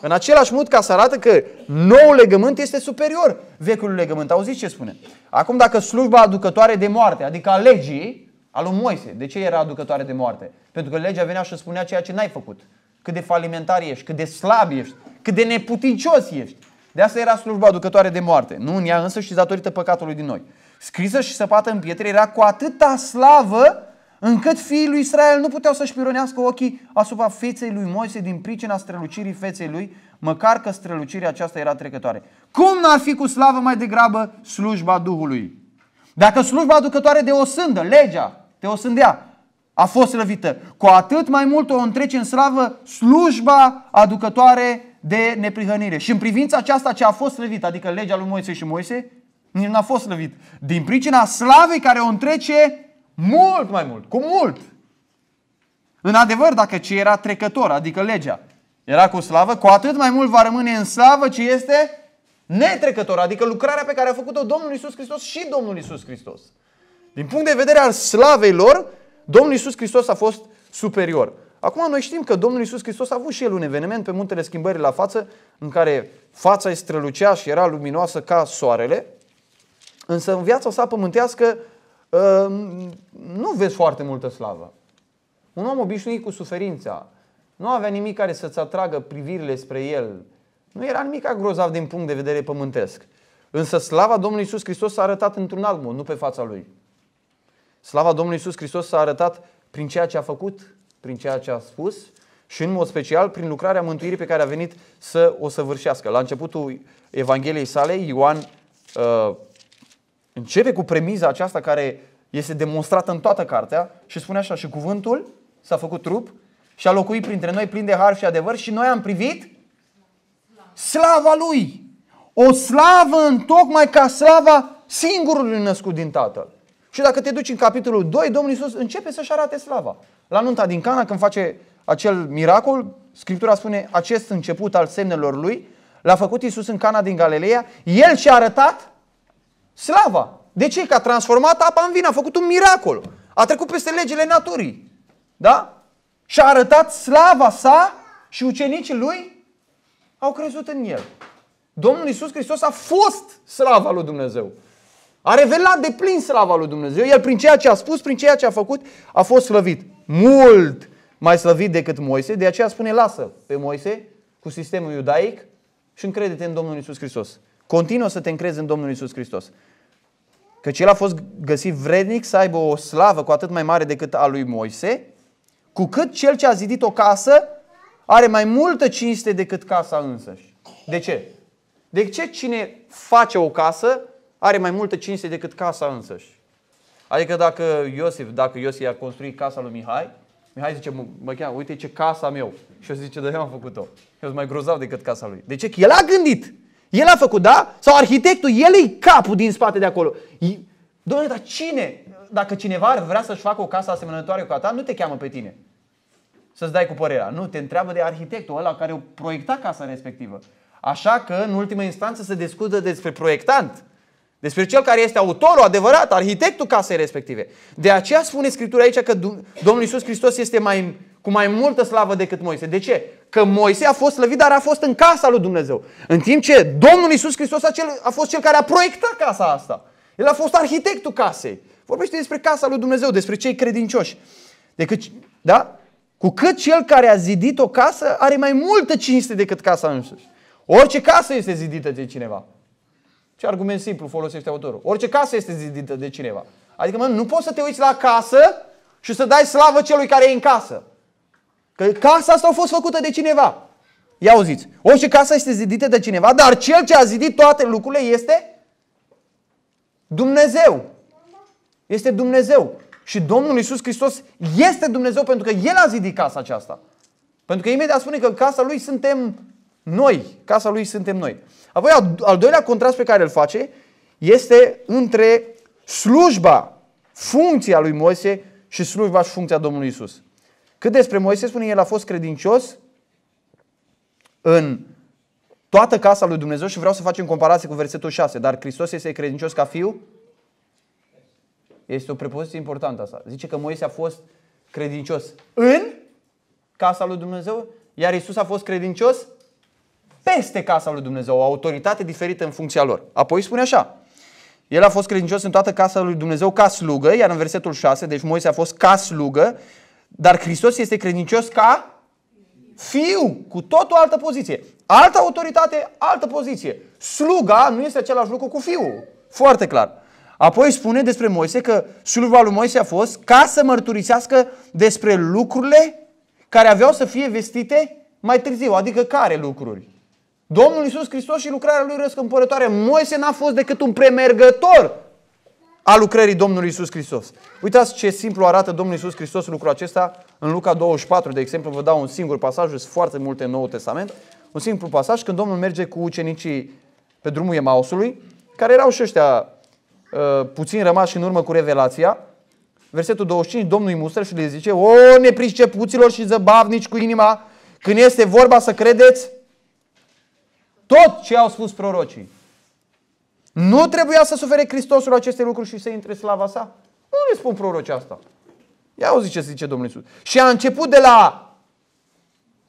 În același mod ca să arată că noul legământ este superior vechiului legământ. Auziți ce spune? Acum dacă slujba aducătoare de moarte, adică a legii, al lui Moise. De ce era aducătoare de moarte? Pentru că legea venea și spunea ceea ce n-ai făcut. Cât de falimentar ești, cât de slab ești, cât de neputincios ești. De asta era slujba aducătoare de moarte. Nu în ea însă și datorită păcatului din noi. Scrisă și săpată în pietre era cu atâta slavă încât fiii lui Israel nu puteau să-și pironească ochii asupra feței lui Moise din pricina strălucirii feței lui, măcar că strălucirea aceasta era trecătoare. Cum n-ar fi cu slavă mai degrabă slujba Duhului? Dacă slujba aducătoare de o sândă, legea, te o sândea, a fost răvită, cu atât mai mult o întrece în slavă slujba aducătoare de neprihănire. Și în privința aceasta ce a fost slăvită, adică legea lui Moise și Moise, nici n-a fost slăvit. Din pricina slavei care o întrece mult mai mult, cu mult. În adevăr, dacă ce era trecător, adică legea, era cu slavă, cu atât mai mult va rămâne în slavă ce este netrecător, adică lucrarea pe care a făcut-o Domnul Isus Hristos și Domnul Isus Hristos. Din punct de vedere al slavei lor, Domnul Isus Hristos a fost superior. Acum noi știm că Domnul Isus Hristos a avut și el un eveniment pe muntele schimbării la față, în care fața îi strălucea și era luminoasă ca soarele, însă în viața sa pământească ă, nu vezi foarte multă slavă. Un om obișnuit cu suferința, nu avea nimic care să-ți atragă privirile spre el, nu era nimic grozav din punct de vedere pământesc. Însă slava Domnului Isus Hristos s-a arătat într-un alt mod, nu pe fața Lui. Slava Domnului Isus Hristos s-a arătat prin ceea ce a făcut, prin ceea ce a spus și în mod special prin lucrarea mântuirii pe care a venit să o săvârșească. La începutul Evangheliei sale, Ioan uh, începe cu premiza aceasta care este demonstrată în toată cartea și spune așa, și cuvântul s-a făcut trup și a locuit printre noi plin de har și adevăr și noi am privit slava lui. O slavă în tocmai ca slava singurului născut din Tatăl. Și dacă te duci în capitolul 2, Domnul Iisus începe să-și arate slava. La nunta din Cana, când face acel miracol, Scriptura spune acest început al semnelor lui l-a făcut Iisus în Cana din Galileea, el și-a arătat slava. De ce? Că a transformat apa în vin, a făcut un miracol. A trecut peste legile naturii. Da? Și-a arătat slava sa și ucenicii lui au crezut în El. Domnul Isus Hristos a fost slava lui Dumnezeu. A revelat de plin slava lui Dumnezeu. El prin ceea ce a spus, prin ceea ce a făcut, a fost slăvit. Mult mai slăvit decât Moise, de aceea spune lasă pe Moise cu sistemul iudaic și încrede-te în Domnul Isus Hristos. Continuă să te încrezi în Domnul Isus Hristos. Căci el a fost găsit vrednic să aibă o slavă cu atât mai mare decât a lui Moise, cu cât cel ce a zidit o casă are mai multă cinste decât casa însăși. De ce? De ce cine face o casă are mai multă cinste decât casa însăși? Adică dacă Iosif, dacă Iosif a construit casa lui Mihai, Mihai zice, mă cheamă, uite ce casa meu. Și da, eu zice, de am făcut-o. Eu sunt mai grozav decât casa lui. De ce? el a gândit. El a făcut, da? Sau arhitectul, el e capul din spate de acolo. Doamne, dar cine? Dacă cineva ar vrea să-și facă o casă asemănătoare cu a ta, nu te cheamă pe tine să-ți dai cu părerea. Nu, te întreabă de arhitectul ăla care o proiecta casa respectivă. Așa că, în ultima instanță, se discută despre proiectant, despre cel care este autorul adevărat, arhitectul casei respective. De aceea spune Scriptura aici că Domnul Isus Hristos este mai, cu mai multă slavă decât Moise. De ce? Că Moise a fost slăvit, dar a fost în casa lui Dumnezeu. În timp ce Domnul Isus Hristos a, cel, a fost cel care a proiectat casa asta. El a fost arhitectul casei. Vorbește despre casa lui Dumnezeu, despre cei credincioși. Decât, da? Cu cât cel care a zidit o casă are mai multă cinste decât casa însuși. Orice casă este zidită de cineva. Ce argument simplu folosește autorul? Orice casă este zidită de cineva. Adică, mă, nu poți să te uiți la casă și să dai slavă celui care e în casă. Că casa asta a fost făcută de cineva. Ia auziți, orice casă este zidită de cineva, dar cel ce a zidit toate lucrurile este Dumnezeu. Este Dumnezeu. Și Domnul Isus Hristos este Dumnezeu pentru că El a zidit casa aceasta. Pentru că imediat spune că casa Lui suntem noi. Casa Lui suntem noi. Apoi al doilea contrast pe care îl face este între slujba, funcția lui Moise și slujba și funcția Domnului Isus. Cât despre Moise spune, el a fost credincios în toată casa lui Dumnezeu și vreau să facem comparație cu versetul 6. Dar Hristos este credincios ca fiu este o prepoziție importantă asta. Zice că Moise a fost credincios în casa lui Dumnezeu, iar Isus a fost credincios peste casa lui Dumnezeu, o autoritate diferită în funcția lor. Apoi spune așa, el a fost credincios în toată casa lui Dumnezeu ca slugă, iar în versetul 6, deci Moise a fost ca slugă, dar Hristos este credincios ca fiu, cu tot o altă poziție. Altă autoritate, altă poziție. Sluga nu este același lucru cu fiul. Foarte clar. Apoi spune despre Moise că slujba lui Moise a fost ca să mărturisească despre lucrurile care aveau să fie vestite mai târziu. Adică care lucruri? Domnul Isus Hristos și lucrarea lui răscumpărătoare. Moise n-a fost decât un premergător a lucrării Domnului Isus Hristos. Uitați ce simplu arată Domnul Isus Hristos lucrul acesta în Luca 24, de exemplu, vă dau un singur pasaj, sunt foarte multe în Noul Testament, un simplu pasaj când Domnul merge cu ucenicii pe drumul Emausului, care erau și ăștia Uh, puțin rămași în urmă cu revelația, versetul 25, Domnul îi mustră și le zice, O, nepricepuților și zăbavnici cu inima, când este vorba să credeți tot ce au spus prorocii. Nu trebuia să sufere Hristosul aceste lucruri și să intre slava sa? Nu le spun prorocii asta. Ia o zice, zice Domnul Iisus. Și a început de la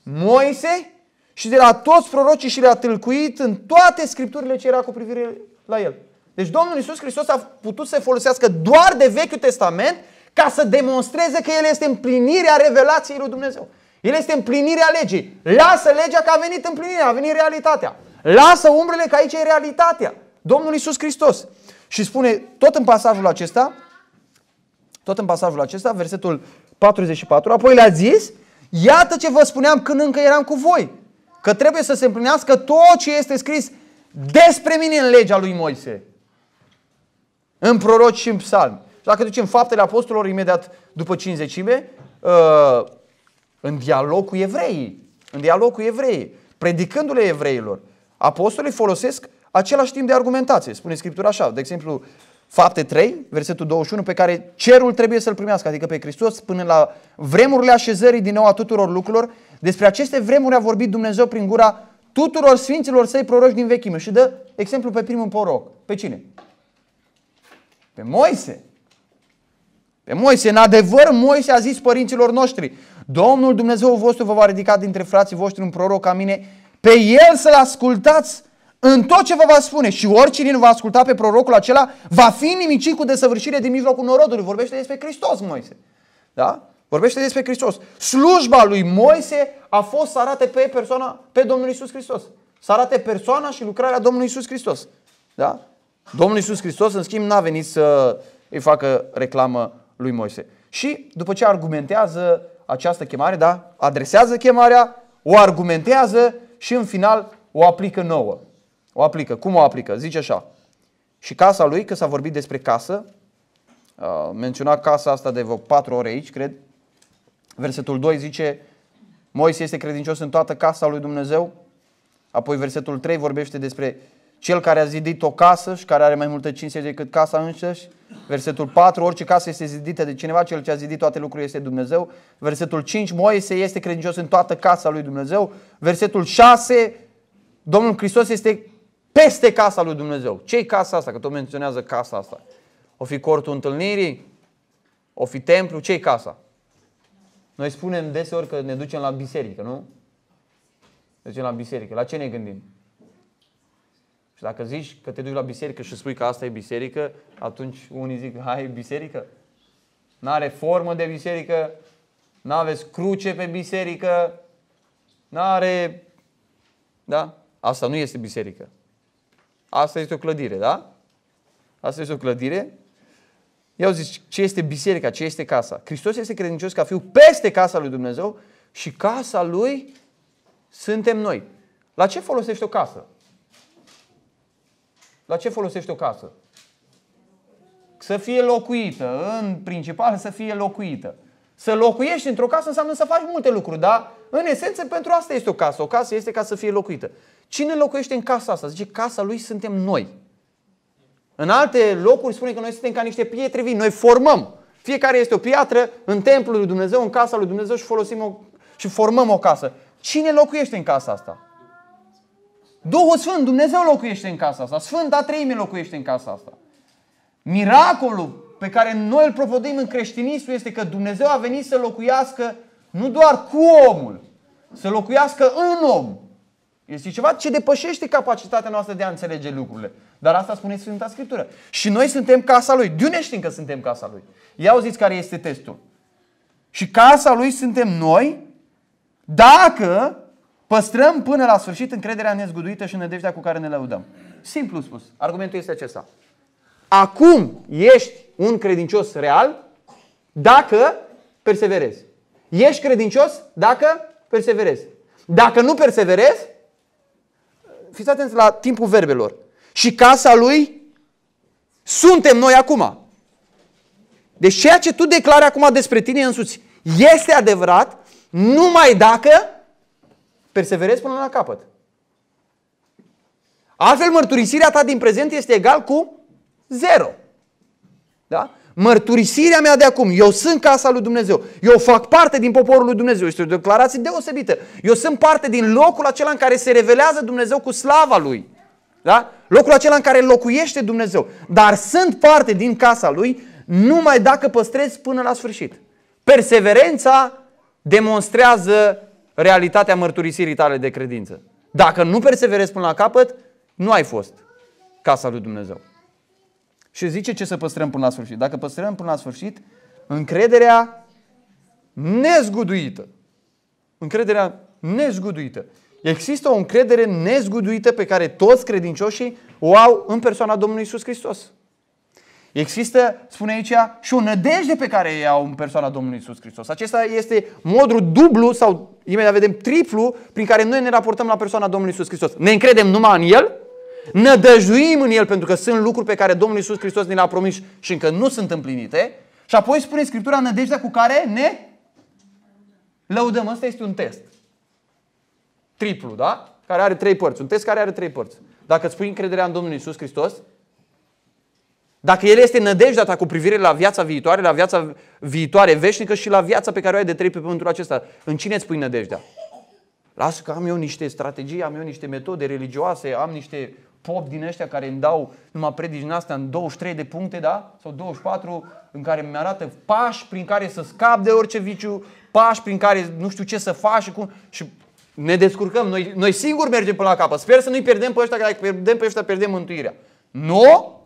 Moise și de la toți prorocii și le-a tâlcuit în toate scripturile ce era cu privire la el. Deci Domnul Isus Hristos a putut să folosească doar de Vechiul Testament ca să demonstreze că El este împlinirea revelației lui Dumnezeu. El este împlinirea legii. Lasă legea că a venit împlinirea, a venit realitatea. Lasă umbrele că aici e realitatea. Domnul Isus Hristos. Și spune tot în pasajul acesta, tot în pasajul acesta, versetul 44, apoi le-a zis, iată ce vă spuneam când încă eram cu voi, că trebuie să se împlinească tot ce este scris despre mine în legea lui Moise în proroci și în psalmi. Și dacă ducem faptele apostolilor imediat după cinzecime, uh, în dialog cu evreii, în dialog cu evreii, predicându-le evreilor, apostolii folosesc același timp de argumentație. Spune Scriptura așa, de exemplu, Fapte 3, versetul 21, pe care cerul trebuie să-l primească, adică pe Hristos, până la vremurile așezării din nou a tuturor lucrurilor. Despre aceste vremuri a vorbit Dumnezeu prin gura tuturor sfinților săi proroși din vechime. Și dă exemplu pe primul poroc. Pe cine? Pe Moise. Pe Moise. În adevăr, Moise a zis părinților noștri, Domnul Dumnezeu vostru vă va ridica dintre frații voștri un proroc ca mine, pe el să-l ascultați în tot ce vă va spune și oricine nu va asculta pe prorocul acela va fi nimicit cu desăvârșire din mijlocul norodului. Vorbește despre Hristos, Moise. Da? Vorbește despre Hristos. Slujba lui Moise a fost să arate pe persoana, pe Domnul Isus Hristos. Să arate persoana și lucrarea Domnului Isus Hristos. Da? Domnul Iisus Hristos, în schimb, n-a venit să îi facă reclamă lui Moise. Și după ce argumentează această chemare, da, adresează chemarea, o argumentează și în final o aplică nouă. O aplică. Cum o aplică? Zice așa. Și casa lui, că s-a vorbit despre casă, uh, menționa casa asta de vreo patru ore aici, cred. Versetul 2 zice, Moise este credincios în toată casa lui Dumnezeu. Apoi versetul 3 vorbește despre cel care a zidit o casă și care are mai multe cinste decât casa însăși. Versetul 4, orice casă este zidită de cineva, cel ce a zidit toate lucrurile este Dumnezeu. Versetul 5, Moise este credincios în toată casa lui Dumnezeu. Versetul 6, Domnul Hristos este peste casa lui Dumnezeu. ce casa asta? Că tot menționează casa asta. O fi cortul întâlnirii, o fi templu, ce casa? Noi spunem deseori că ne ducem la biserică, nu? Ne ducem la biserică. La ce ne gândim? Și dacă zici că te duci la biserică și spui că asta e biserică, atunci unii zic, hai, biserică? N-are formă de biserică, n-aveți cruce pe biserică, n-are... Da? Asta nu este biserică. Asta este o clădire, da? Asta este o clădire. Eu zic, ce este biserica, ce este casa? Hristos este credincios ca fiu peste casa lui Dumnezeu și casa lui suntem noi. La ce folosește o casă? La ce folosești o casă? Să fie locuită, în principal să fie locuită. Să locuiești într-o casă înseamnă să faci multe lucruri, dar în esență pentru asta este o casă. O casă este ca să fie locuită. Cine locuiește în casa asta? Zice, casa lui suntem noi. În alte locuri spune că noi suntem ca niște pietre vii, noi formăm. Fiecare este o piatră în templul lui Dumnezeu, în casa lui Dumnezeu și folosim o, și formăm o casă. Cine locuiește în casa asta? Duhul Sfânt, Dumnezeu locuiește în casa asta. Sfânta Treime locuiește în casa asta. Miracolul pe care noi îl provodim în creștinism este că Dumnezeu a venit să locuiască nu doar cu omul, să locuiască în om. Este ceva ce depășește capacitatea noastră de a înțelege lucrurile. Dar asta spune Sfânta Scriptură. Și noi suntem casa lui. De unde știm că suntem casa lui? Ia auziți care este testul. Și casa lui suntem noi dacă Păstrăm până la sfârșit încrederea nezguduită și nădejdea cu care ne lăudăm. Simplu spus. Argumentul este acesta. Acum ești un credincios real dacă perseverezi. Ești credincios dacă perseverezi. Dacă nu perseverezi, fiți atenți la timpul verbelor. Și casa lui suntem noi acum. Deci ceea ce tu declari acum despre tine însuți este adevărat numai dacă Perseverezi până la capăt. Altfel, mărturisirea ta din prezent este egal cu zero. Da? Mărturisirea mea de acum, eu sunt casa lui Dumnezeu, eu fac parte din poporul lui Dumnezeu, este o declarație deosebită. Eu sunt parte din locul acela în care se revelează Dumnezeu cu slava lui. Da? Locul acela în care locuiește Dumnezeu. Dar sunt parte din casa lui numai dacă păstrez până la sfârșit. Perseverența demonstrează realitatea mărturisirii tale de credință. Dacă nu perseverezi până la capăt, nu ai fost casa lui Dumnezeu. Și zice ce să păstrăm până la sfârșit. Dacă păstrăm până la sfârșit, încrederea nezguduită. Încrederea nezguduită. Există o încredere nezguduită pe care toți credincioșii o au în persoana Domnului Isus Hristos. Există, spune aici, și o nădejde pe care ea au în persoana Domnului Isus Hristos. Acesta este modul dublu sau imediat vedem triplu prin care noi ne raportăm la persoana Domnului Isus Hristos. Ne încredem numai în El, nădăjduim în El pentru că sunt lucruri pe care Domnul Isus Hristos ne le-a promis și încă nu sunt împlinite. Și apoi spune Scriptura nădejdea cu care ne lăudăm. Asta este un test. Triplu, da? Care are trei părți. Un test care are trei părți. Dacă îți pui încrederea în Domnul Isus Hristos, dacă el este nădejdea ta cu privire la viața viitoare, la viața viitoare veșnică și la viața pe care o ai de trei pe pământul acesta, în cine îți pui nădejdea? Lasă că am eu niște strategii, am eu niște metode religioase, am niște pop din ăștia care îmi dau numai predici din astea în 23 de puncte, da? Sau 24, în care mi arată pași prin care să scap de orice viciu, pași prin care nu știu ce să faci și cum... Și ne descurcăm, noi, noi singuri mergem până la capăt. Sper să nu-i pierdem pe ăștia, că dacă pierdem pe ăștia, pierdem mântuirea. Nu? No?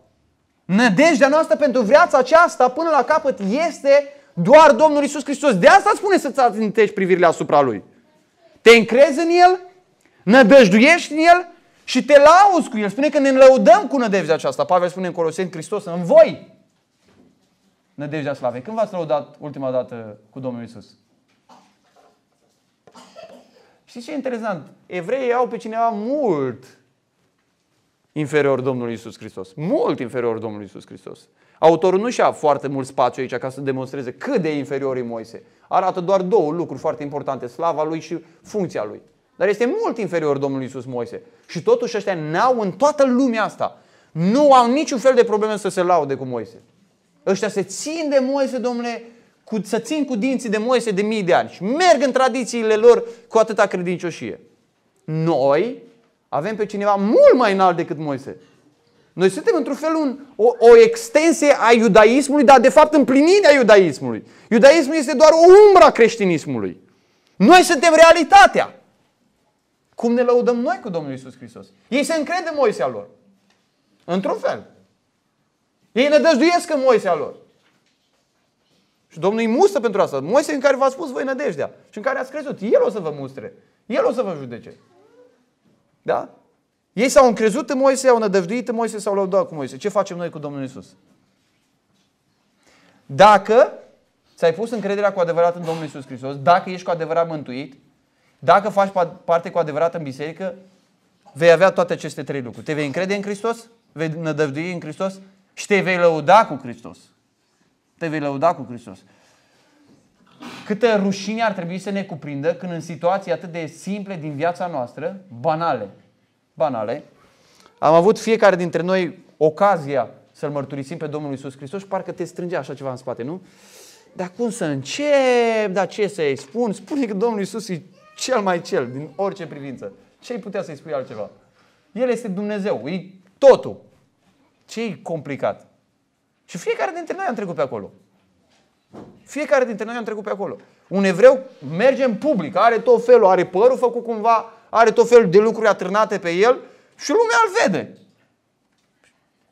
Nădejdea noastră pentru viața aceasta până la capăt este doar Domnul Isus Hristos. De asta spune să-ți atintești privirile asupra Lui. Te încrezi în El, nădăjduiești în El și te lauzi cu El. Spune că ne înlăudăm cu nădejdea aceasta. Pavel spune în Coloseni, Hristos în voi. Nădejdea slavei. Când v-ați lăudat ultima dată cu Domnul Isus? Știți ce e interesant? Evreii au pe cineva mult inferior Domnului Isus Hristos. Mult inferior Domnului Isus Hristos. Autorul nu și-a foarte mult spațiu aici ca să demonstreze cât de inferior e Moise. Arată doar două lucruri foarte importante, slava lui și funcția lui. Dar este mult inferior Domnului Isus Moise. Și totuși ăștia n-au în toată lumea asta. Nu au niciun fel de probleme să se laude cu Moise. Ăștia se țin de Moise, domnule, cu, să țin cu dinții de Moise de mii de ani și merg în tradițiile lor cu atâta credincioșie. Noi, avem pe cineva mult mai înalt decât Moise. Noi suntem într-un fel un, o, o extensie a iudaismului, dar de fapt împlinirea iudaismului. Iudaismul este doar o umbră a creștinismului. Noi suntem realitatea. Cum ne lăudăm noi cu Domnul Isus Hristos? Ei se încrede în Moisea lor. Într-un fel. Ei ne dăjduiesc în Moisea lor. Și Domnul îi mustă pentru asta. Moise în care v-a spus voi nădejdea și în care ați crezut. El o să vă mustre. El o să vă judece. Da? Ei s-au încrezut în Moise, au nădăjduit în Moise, s-au lăudat cu Moise. Ce facem noi cu Domnul Isus? Dacă ți-ai pus încrederea cu adevărat în Domnul Isus Hristos, dacă ești cu adevărat mântuit, dacă faci parte cu adevărat în biserică, vei avea toate aceste trei lucruri. Te vei încrede în Hristos, vei nădăjdui în Hristos și te vei lăuda cu Hristos. Te vei lăuda cu Hristos. Câtă rușine ar trebui să ne cuprindă când în situații atât de simple din viața noastră, banale, banale, am avut fiecare dintre noi ocazia să-L mărturisim pe Domnul Isus Hristos și parcă te strângea așa ceva în spate, nu? Dar cum să încep? Dar ce să-i spun? Spune că Domnul Isus e cel mai cel din orice privință. Ce ai putea să-i spui altceva? El este Dumnezeu, e totul. ce e complicat? Și fiecare dintre noi am trecut pe acolo. Fiecare dintre noi am trecut pe acolo. Un evreu merge în public, are tot felul, are părul făcut cumva, are tot felul de lucruri atârnate pe el și lumea îl vede.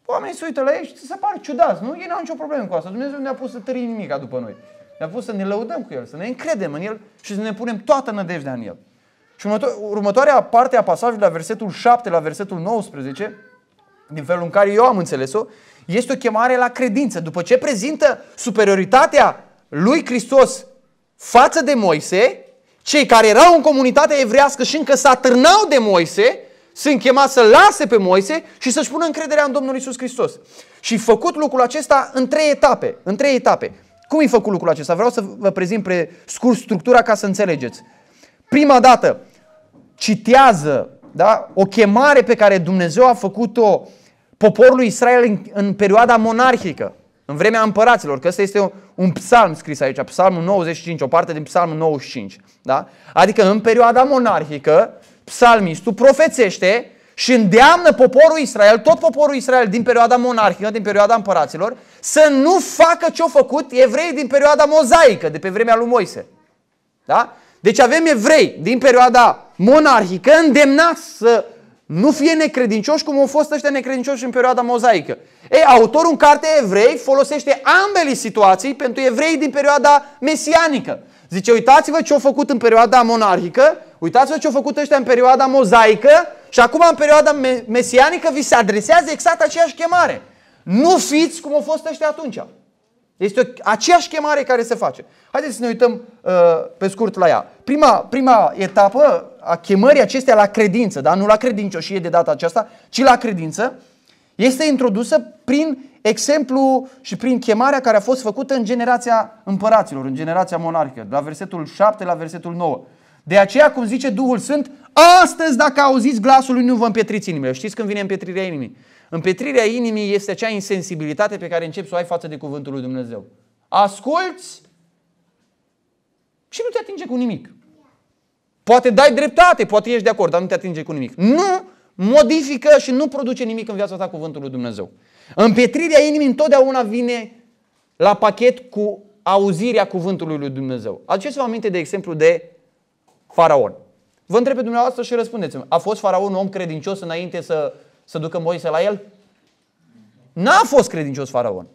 Oamenii se uită la ei și se pare ciudat, nu? Ei n-au nicio problemă cu asta. Dumnezeu ne-a pus să tărim nimic după noi. Ne-a pus să ne lăudăm cu El, să ne încredem în El și să ne punem toată nădejdea în El. Și următoarea parte a pasajului, la versetul 7, la versetul 19, din felul în care eu am înțeles-o, este o chemare la credință. După ce prezintă superioritatea lui Hristos față de Moise, cei care erau în comunitatea evrească și încă s atârnau de Moise, sunt chemați să lase pe Moise și să-și pună încrederea în Domnul Isus Hristos. Și făcut lucrul acesta în trei etape. În trei etape. Cum e făcut lucrul acesta? Vreau să vă prezint pe scurt structura ca să înțelegeți. Prima dată, citează da, o chemare pe care Dumnezeu a făcut-o poporului Israel în, în perioada monarhică în vremea împăraților, că ăsta este un, un psalm scris aici, psalmul 95, o parte din psalmul 95. Da? Adică în perioada monarhică, psalmistul profețește și îndeamnă poporul Israel, tot poporul Israel din perioada monarhică, din perioada împăraților, să nu facă ce-au făcut evrei din perioada mozaică, de pe vremea lui Moise. Da? Deci avem evrei din perioada monarhică îndemnați să nu fie necredincioși cum au fost ăștia necredincioși în perioada mozaică. Ei, autorul în carte evrei folosește ambele situații pentru evrei din perioada mesianică. Zice, uitați-vă ce au făcut în perioada monarhică, uitați-vă ce au făcut ăștia în perioada mozaică și acum în perioada me- mesianică vi se adresează exact aceeași chemare. Nu fiți cum au fost ăștia atunci. Este o, aceeași chemare care se face. Haideți să ne uităm uh, pe scurt la ea. Prima, prima etapă a chemării acestea la credință, da? nu la credincioșie de data aceasta, ci la credință, este introdusă prin exemplu și prin chemarea care a fost făcută în generația împăraților, în generația monarhică, la versetul 7 la versetul 9. De aceea, cum zice Duhul Sfânt, astăzi dacă auziți glasul lui, nu vă împietriți inimile. Știți când vine împietrirea inimii? Împietrirea inimii este acea insensibilitate pe care începi să o ai față de cuvântul lui Dumnezeu. Asculți și nu te atinge cu nimic. Poate dai dreptate, poate ești de acord, dar nu te atinge cu nimic. Nu modifică și nu produce nimic în viața ta cuvântul lui Dumnezeu. Împietrirea inimii întotdeauna vine la pachet cu auzirea cuvântului lui Dumnezeu. Aduceți-vă aminte de exemplu de faraon. Vă întreb pe dumneavoastră și răspundeți-mi. A fost faraon un om credincios înainte să, să ducă Moise la el? N-a fost credincios faraon.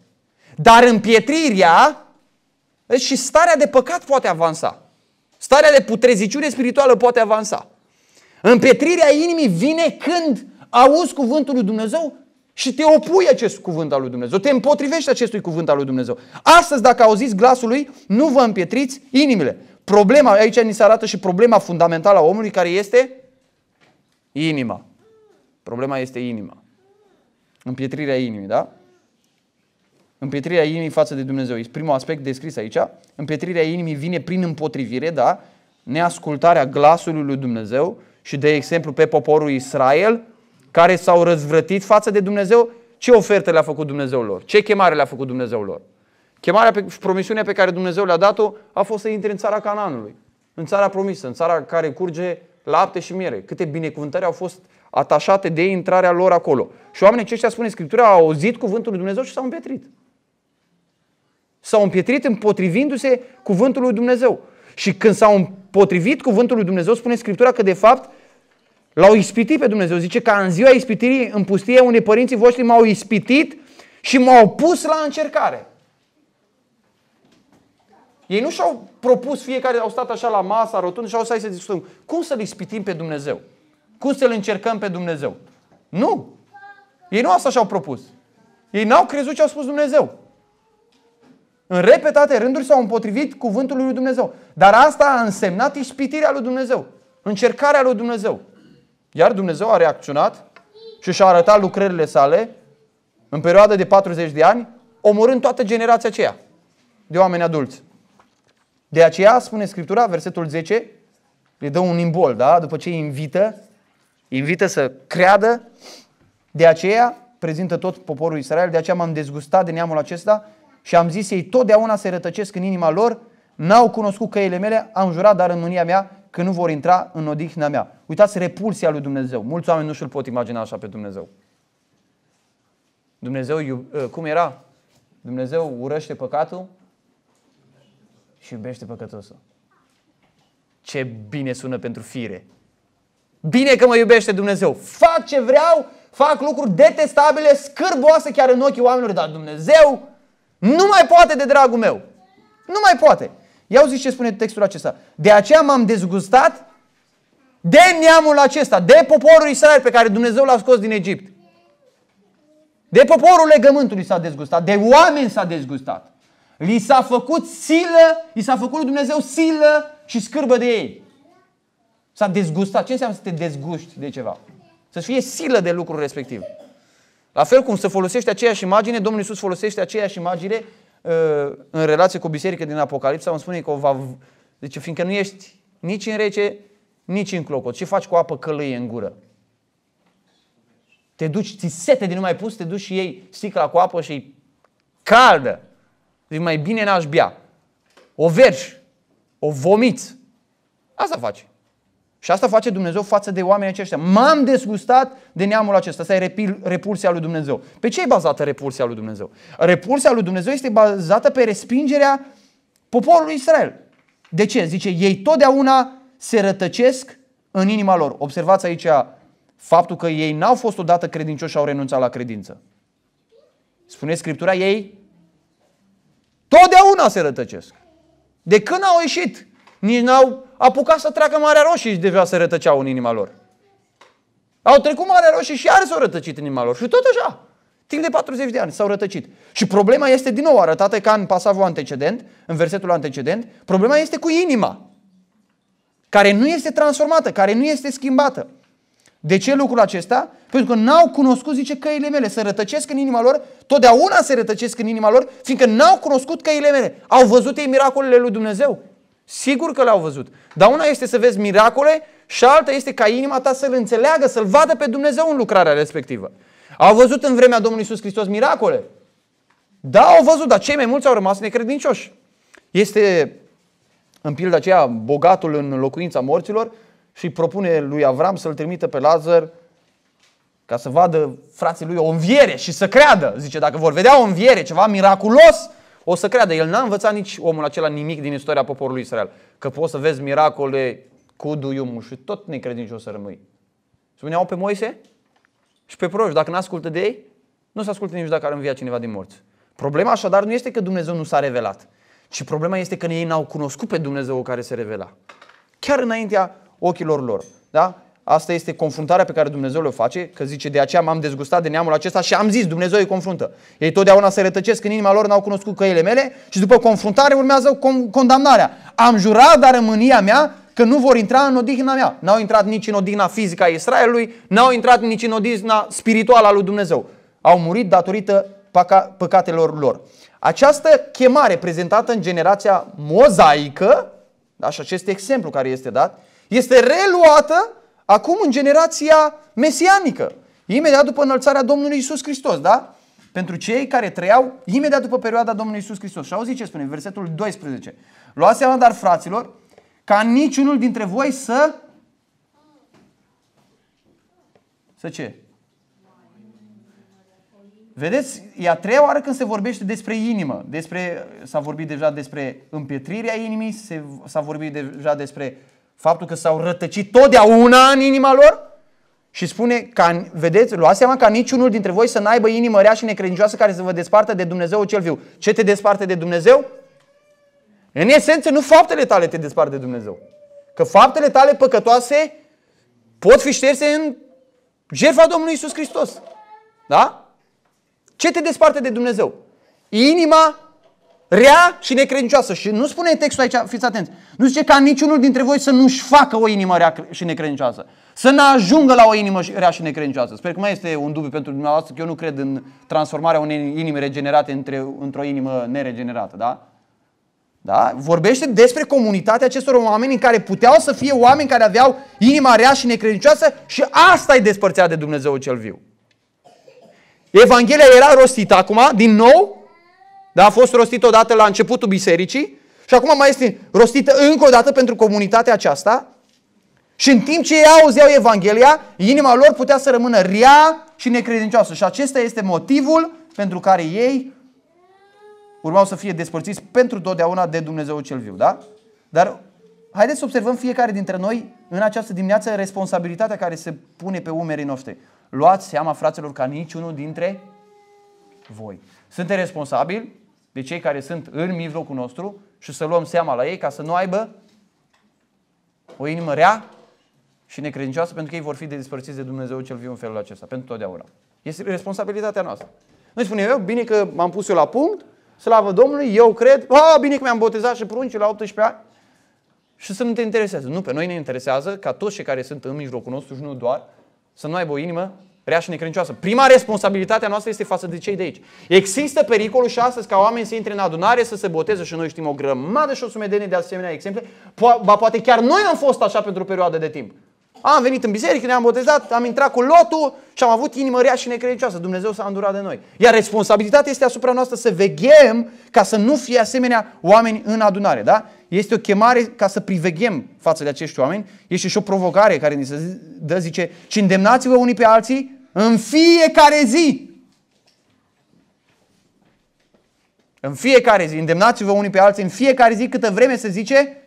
Dar împietrirea și starea de păcat poate avansa. Starea de putreziciune spirituală poate avansa. Împetrirea inimii vine când auzi cuvântul lui Dumnezeu și te opui acest cuvânt al lui Dumnezeu, te împotrivești acestui cuvânt al lui Dumnezeu. Astăzi, dacă auziți glasul lui, nu vă împietriți inimile. Problema, aici ni se arată și problema fundamentală a omului care este inima. Problema este inima. Împietrirea inimii, da? Împietrirea inimii față de Dumnezeu. este primul aspect descris aici. împietrirea inimii vine prin împotrivire, da? Neascultarea glasului lui Dumnezeu și, de exemplu, pe poporul Israel, care s-au răzvrătit față de Dumnezeu, ce oferte le-a făcut Dumnezeu lor? Ce chemare le-a făcut Dumnezeu lor? Chemarea pe, și promisiunea pe care Dumnezeu le-a dat-o a fost să intre în țara Cananului, în țara promisă, în țara care curge lapte și miere. Câte binecuvântări au fost atașate de intrarea lor acolo. Și oamenii aceștia, spune Scriptura, au auzit cuvântul lui Dumnezeu și s-au împietrit. S-au împietrit împotrivindu-se cuvântul lui Dumnezeu. Și când s-au împotrivit cuvântul lui Dumnezeu, spune Scriptura că de fapt l-au ispitit pe Dumnezeu. Zice că în ziua ispitirii în pustie unei părinții voștri m-au ispitit și m-au pus la încercare. Ei nu și-au propus, fiecare au stat așa la masa rotund și au stat să discutăm. Cum să-L ispitim pe Dumnezeu? Cum să-L încercăm pe Dumnezeu? Nu! Ei nu asta și-au propus. Ei n-au crezut ce au spus Dumnezeu. În repetate rânduri s-au împotrivit cuvântului lui Dumnezeu. Dar asta a însemnat ispitirea lui Dumnezeu, încercarea lui Dumnezeu. Iar Dumnezeu a reacționat și și-a arătat lucrările sale în perioada de 40 de ani, omorând toată generația aceea de oameni adulți. De aceea, spune Scriptura, versetul 10, le dă un imbol, da? După ce îi invită, îi invită să creadă, de aceea prezintă tot poporul Israel, de aceea m-am dezgustat de neamul acesta și am zis ei, totdeauna se rătăcesc în inima lor, n-au cunoscut căile mele, am jurat, dar în mânia mea, că nu vor intra în odihna mea. Uitați repulsia lui Dumnezeu. Mulți oameni nu și-l pot imagina așa pe Dumnezeu. Dumnezeu, ă, cum era? Dumnezeu urăște păcatul și iubește păcătosul. Ce bine sună pentru fire. Bine că mă iubește Dumnezeu. Fac ce vreau, fac lucruri detestabile, scârboase chiar în ochii oamenilor, dar Dumnezeu nu mai poate de dragul meu. Nu mai poate. Ia zice ce spune textul acesta. De aceea m-am dezgustat de neamul acesta, de poporul Israel pe care Dumnezeu l-a scos din Egipt. De poporul legământului s-a dezgustat, de oameni s-a dezgustat. Li s-a făcut silă, li s-a făcut Dumnezeu silă și scârbă de ei. S-a dezgustat. Ce înseamnă să te dezguști de ceva? să fie silă de lucrul respectiv. La fel cum se folosește aceeași imagine, Domnul Iisus folosește aceeași imagine uh, în relație cu biserica din Apocalipsa, îmi spune că o va... Deci, fiindcă nu ești nici în rece, nici în clocot. Ce faci cu apă călăie în gură? Te duci, ți sete din nu mai pus, te duci și ei sticla cu apă și caldă. Zic, mai bine n-aș bea. O vergi, o vomiți. Asta faci. Și asta face Dumnezeu față de oamenii aceștia. M-am dezgustat de neamul acesta. Asta e repulsia lui Dumnezeu. Pe ce e bazată repulsia lui Dumnezeu? Repulsia lui Dumnezeu este bazată pe respingerea poporului Israel. De ce? Zice, ei totdeauna se rătăcesc în inima lor. Observați aici faptul că ei n-au fost odată credincioși și au renunțat la credință. Spune Scriptura, ei totdeauna se rătăcesc. De când au ieșit nici n-au apucat să treacă Marea Roșie și deja se rătăceau în inima lor. Au trecut Marea Roșie și iar s-au rătăcit în inima lor. Și tot așa. Timp de 40 de ani s-au rătăcit. Și problema este din nou arătată ca în pasajul antecedent, în versetul antecedent, problema este cu inima, care nu este transformată, care nu este schimbată. De ce lucrul acesta? Pentru că n-au cunoscut, zice, căile mele, se rătăcesc în inima lor, totdeauna se rătăcesc în inima lor, fiindcă n-au cunoscut căile mele. Au văzut ei miracolele lui Dumnezeu, Sigur că le-au văzut. Dar una este să vezi miracole și alta este ca inima ta să-L înțeleagă, să-L vadă pe Dumnezeu în lucrarea respectivă. Au văzut în vremea Domnului Iisus Hristos miracole. Da, au văzut, dar cei mai mulți au rămas necredincioși. Este în pildă aceea bogatul în locuința morților și propune lui Avram să-l trimită pe Lazar ca să vadă frații lui o înviere și să creadă. Zice, dacă vor vedea o înviere, ceva miraculos, o să creadă, el n-a învățat nici omul acela nimic din istoria poporului Israel. Că poți să vezi miracole cu duiumul și tot necredincios să rămâi. Spuneau pe Moise și pe proști, dacă nu ascultă de ei, nu se ascultă nici dacă ar învia cineva din morți. Problema așadar nu este că Dumnezeu nu s-a revelat, ci problema este că ei n-au cunoscut pe Dumnezeu care se revela. Chiar înaintea ochilor lor. Da? Asta este confruntarea pe care Dumnezeu le face, că zice, de aceea m-am dezgustat de neamul acesta și am zis, Dumnezeu îi confruntă. Ei totdeauna se rătăcesc în inima lor, n-au cunoscut căile mele și după confruntare urmează condamnarea. Am jurat, dar în mânia mea, că nu vor intra în odihna mea. N-au intrat nici în odihna fizică a Israelului, n-au intrat nici în odihna spirituală a lui Dumnezeu. Au murit datorită păcatelor lor. Această chemare prezentată în generația mozaică, da, și acest exemplu care este dat, este reluată acum în generația mesianică, imediat după înălțarea Domnului Isus Hristos, da? Pentru cei care trăiau imediat după perioada Domnului Isus Hristos. Și auzi ce spune, versetul 12. Luați seama, dar fraților, ca niciunul dintre voi să... Să ce? Vedeți, e a treia oară când se vorbește despre inimă. Despre, s-a vorbit deja despre împietrirea inimii, se, s-a vorbit deja despre Faptul că s-au rătăcit totdeauna în inima lor și spune, ca, vedeți, luați seama ca niciunul dintre voi să n-aibă inimă rea și necredincioasă care să vă despartă de Dumnezeu cel viu. Ce te desparte de Dumnezeu? În esență, nu faptele tale te despart de Dumnezeu. Că faptele tale păcătoase pot fi șterse în jertfa Domnului Isus Hristos. Da? Ce te desparte de Dumnezeu? Inima rea și necredincioasă. Și nu spune textul aici, fiți atenți, nu zice ca niciunul dintre voi să nu-și facă o inimă rea și necredincioasă. Să nu ajungă la o inimă rea și necredincioasă. Sper că mai este un dubiu pentru dumneavoastră, că eu nu cred în transformarea unei inimi regenerate între, într-o inimă neregenerată, da? Da? Vorbește despre comunitatea acestor oameni în care puteau să fie oameni care aveau inima rea și necredincioasă și asta îi despărțea de Dumnezeu cel viu. Evanghelia era rostită acum, din nou, da? A fost rostit odată la începutul bisericii și acum mai este rostită încă o dată pentru comunitatea aceasta. Și în timp ce ei auzeau Evanghelia, inima lor putea să rămână rea și necredincioasă. Și acesta este motivul pentru care ei urmau să fie despărțiți pentru totdeauna de Dumnezeu cel viu. Da? Dar haideți să observăm fiecare dintre noi în această dimineață responsabilitatea care se pune pe umerii noștri. Luați seama, fraților, ca niciunul dintre voi. Suntem responsabili de cei care sunt în mijlocul nostru și să luăm seama la ei ca să nu aibă o inimă rea și necredincioasă pentru că ei vor fi despărțiți de Dumnezeu cel viu în felul acesta, pentru totdeauna. Este responsabilitatea noastră. Noi spunem, eu, bine că m-am pus eu la punct, slavă Domnului, eu cred, a, bine că mi-am botezat și prunci la 18 ani și să nu te interesează. Nu, pe noi ne interesează ca toți cei care sunt în mijlocul nostru și nu doar, să nu aibă o inimă rea și necredincioasă. Prima responsabilitate a noastră este față de cei de aici. Există pericolul și astăzi ca oameni să intre în adunare, să se boteze și noi știm o grămadă și o sumedenie de asemenea exemple. Po- ba, poate chiar noi am fost așa pentru o perioadă de timp. Am venit în biserică, ne-am botezat, am intrat cu lotul și am avut inimă rea și necredincioasă. Dumnezeu s-a îndurat de noi. Iar responsabilitatea este asupra noastră să veghem ca să nu fie asemenea oameni în adunare. Da? Este o chemare ca să priveghem față de acești oameni. Este și o provocare care ni se dă, zice, și îndemnați-vă unii pe alții în fiecare zi. În fiecare zi. Îndemnați-vă unii pe alții în fiecare zi câtă vreme se zice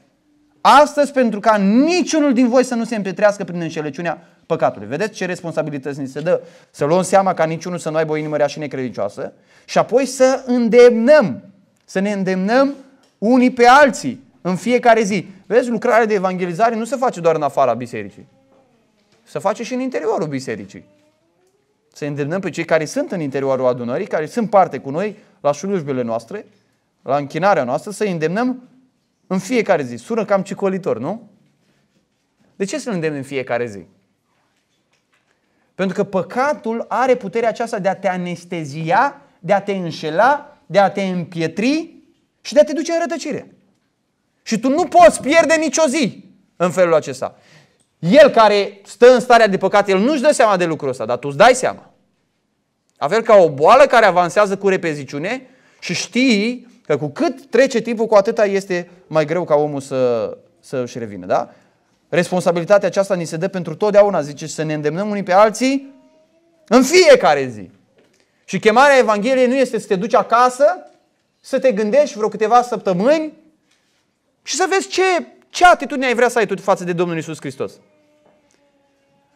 astăzi pentru ca niciunul din voi să nu se împetrească prin înșelăciunea păcatului. Vedeți ce responsabilități ni se dă? Să luăm seama ca niciunul să nu aibă o inimă rea și necredincioasă și apoi să îndemnăm, să ne îndemnăm unii pe alții în fiecare zi. Vezi, lucrarea de evangelizare nu se face doar în afara bisericii. Se face și în interiorul bisericii să îndemnăm pe cei care sunt în interiorul adunării, care sunt parte cu noi la slujbele noastre, la închinarea noastră, să îndemnăm în fiecare zi. Sună cam cicolitor, nu? De ce să îl în fiecare zi? Pentru că păcatul are puterea aceasta de a te anestezia, de a te înșela, de a te împietri și de a te duce în rătăcire. Și tu nu poți pierde nicio zi în felul acesta. El care stă în starea de păcat, el nu-și dă seama de lucrul ăsta, dar tu îți dai seama. La fel ca o boală care avansează cu repeziciune și știi că cu cât trece timpul, cu atâta este mai greu ca omul să, să își revină. Da? Responsabilitatea aceasta ni se dă pentru totdeauna, zice, să ne îndemnăm unii pe alții în fiecare zi. Și chemarea Evangheliei nu este să te duci acasă, să te gândești vreo câteva săptămâni și să vezi ce, ce atitudine ai vrea să ai tu față de Domnul Isus Hristos.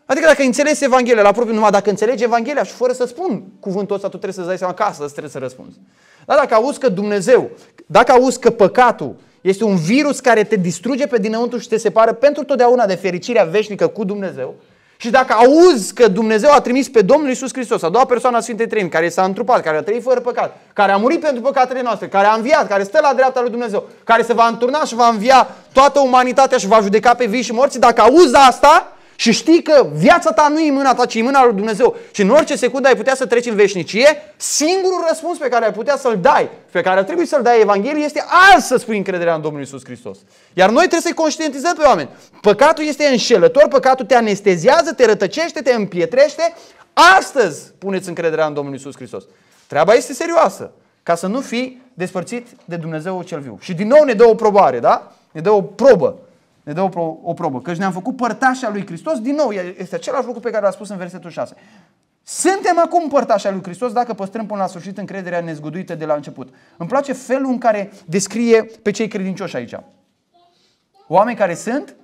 Adică dacă înțelegi Evanghelia, la propriu numai dacă înțelegi Evanghelia și fără să spun cuvântul ăsta, tu trebuie să-ți dai seama că asta trebuie să răspunzi. Dar dacă auzi că Dumnezeu, dacă auzi că păcatul este un virus care te distruge pe dinăuntru și te separă pentru totdeauna de fericirea veșnică cu Dumnezeu, și dacă auzi că Dumnezeu a trimis pe Domnul Isus Hristos, a doua persoană a Sfintei Treimi, care s-a întrupat, care a trăit fără păcat, care a murit pentru păcatele noastre, care a înviat, care stă la dreapta lui Dumnezeu, care se va înturna și va învia toată umanitatea și va judeca pe vii și morți, dacă auzi asta, și știi că viața ta nu e în mâna ta, ci e în mâna lui Dumnezeu și în orice secundă ai putea să treci în veșnicie, singurul răspuns pe care ai putea să-l dai, pe care ar trebui să-l dai Evanghelie, este azi să spui încrederea în Domnul Isus Hristos. Iar noi trebuie să-i conștientizăm pe oameni. Păcatul este înșelător, păcatul te anesteziază, te rătăcește, te împietrește. Astăzi puneți încrederea în Domnul Isus Hristos. Treaba este serioasă, ca să nu fii despărțit de Dumnezeu cel viu. Și din nou ne dă o probare, da? Ne dă o probă ne dă o, pro- o probă. Căci ne-am făcut părtașa lui Hristos, din nou, este același lucru pe care l-a spus în versetul 6. Suntem acum părtașa lui Hristos dacă păstrăm până la sfârșit încrederea nezguduită de la început. Îmi place felul în care descrie pe cei credincioși aici. Oameni care sunt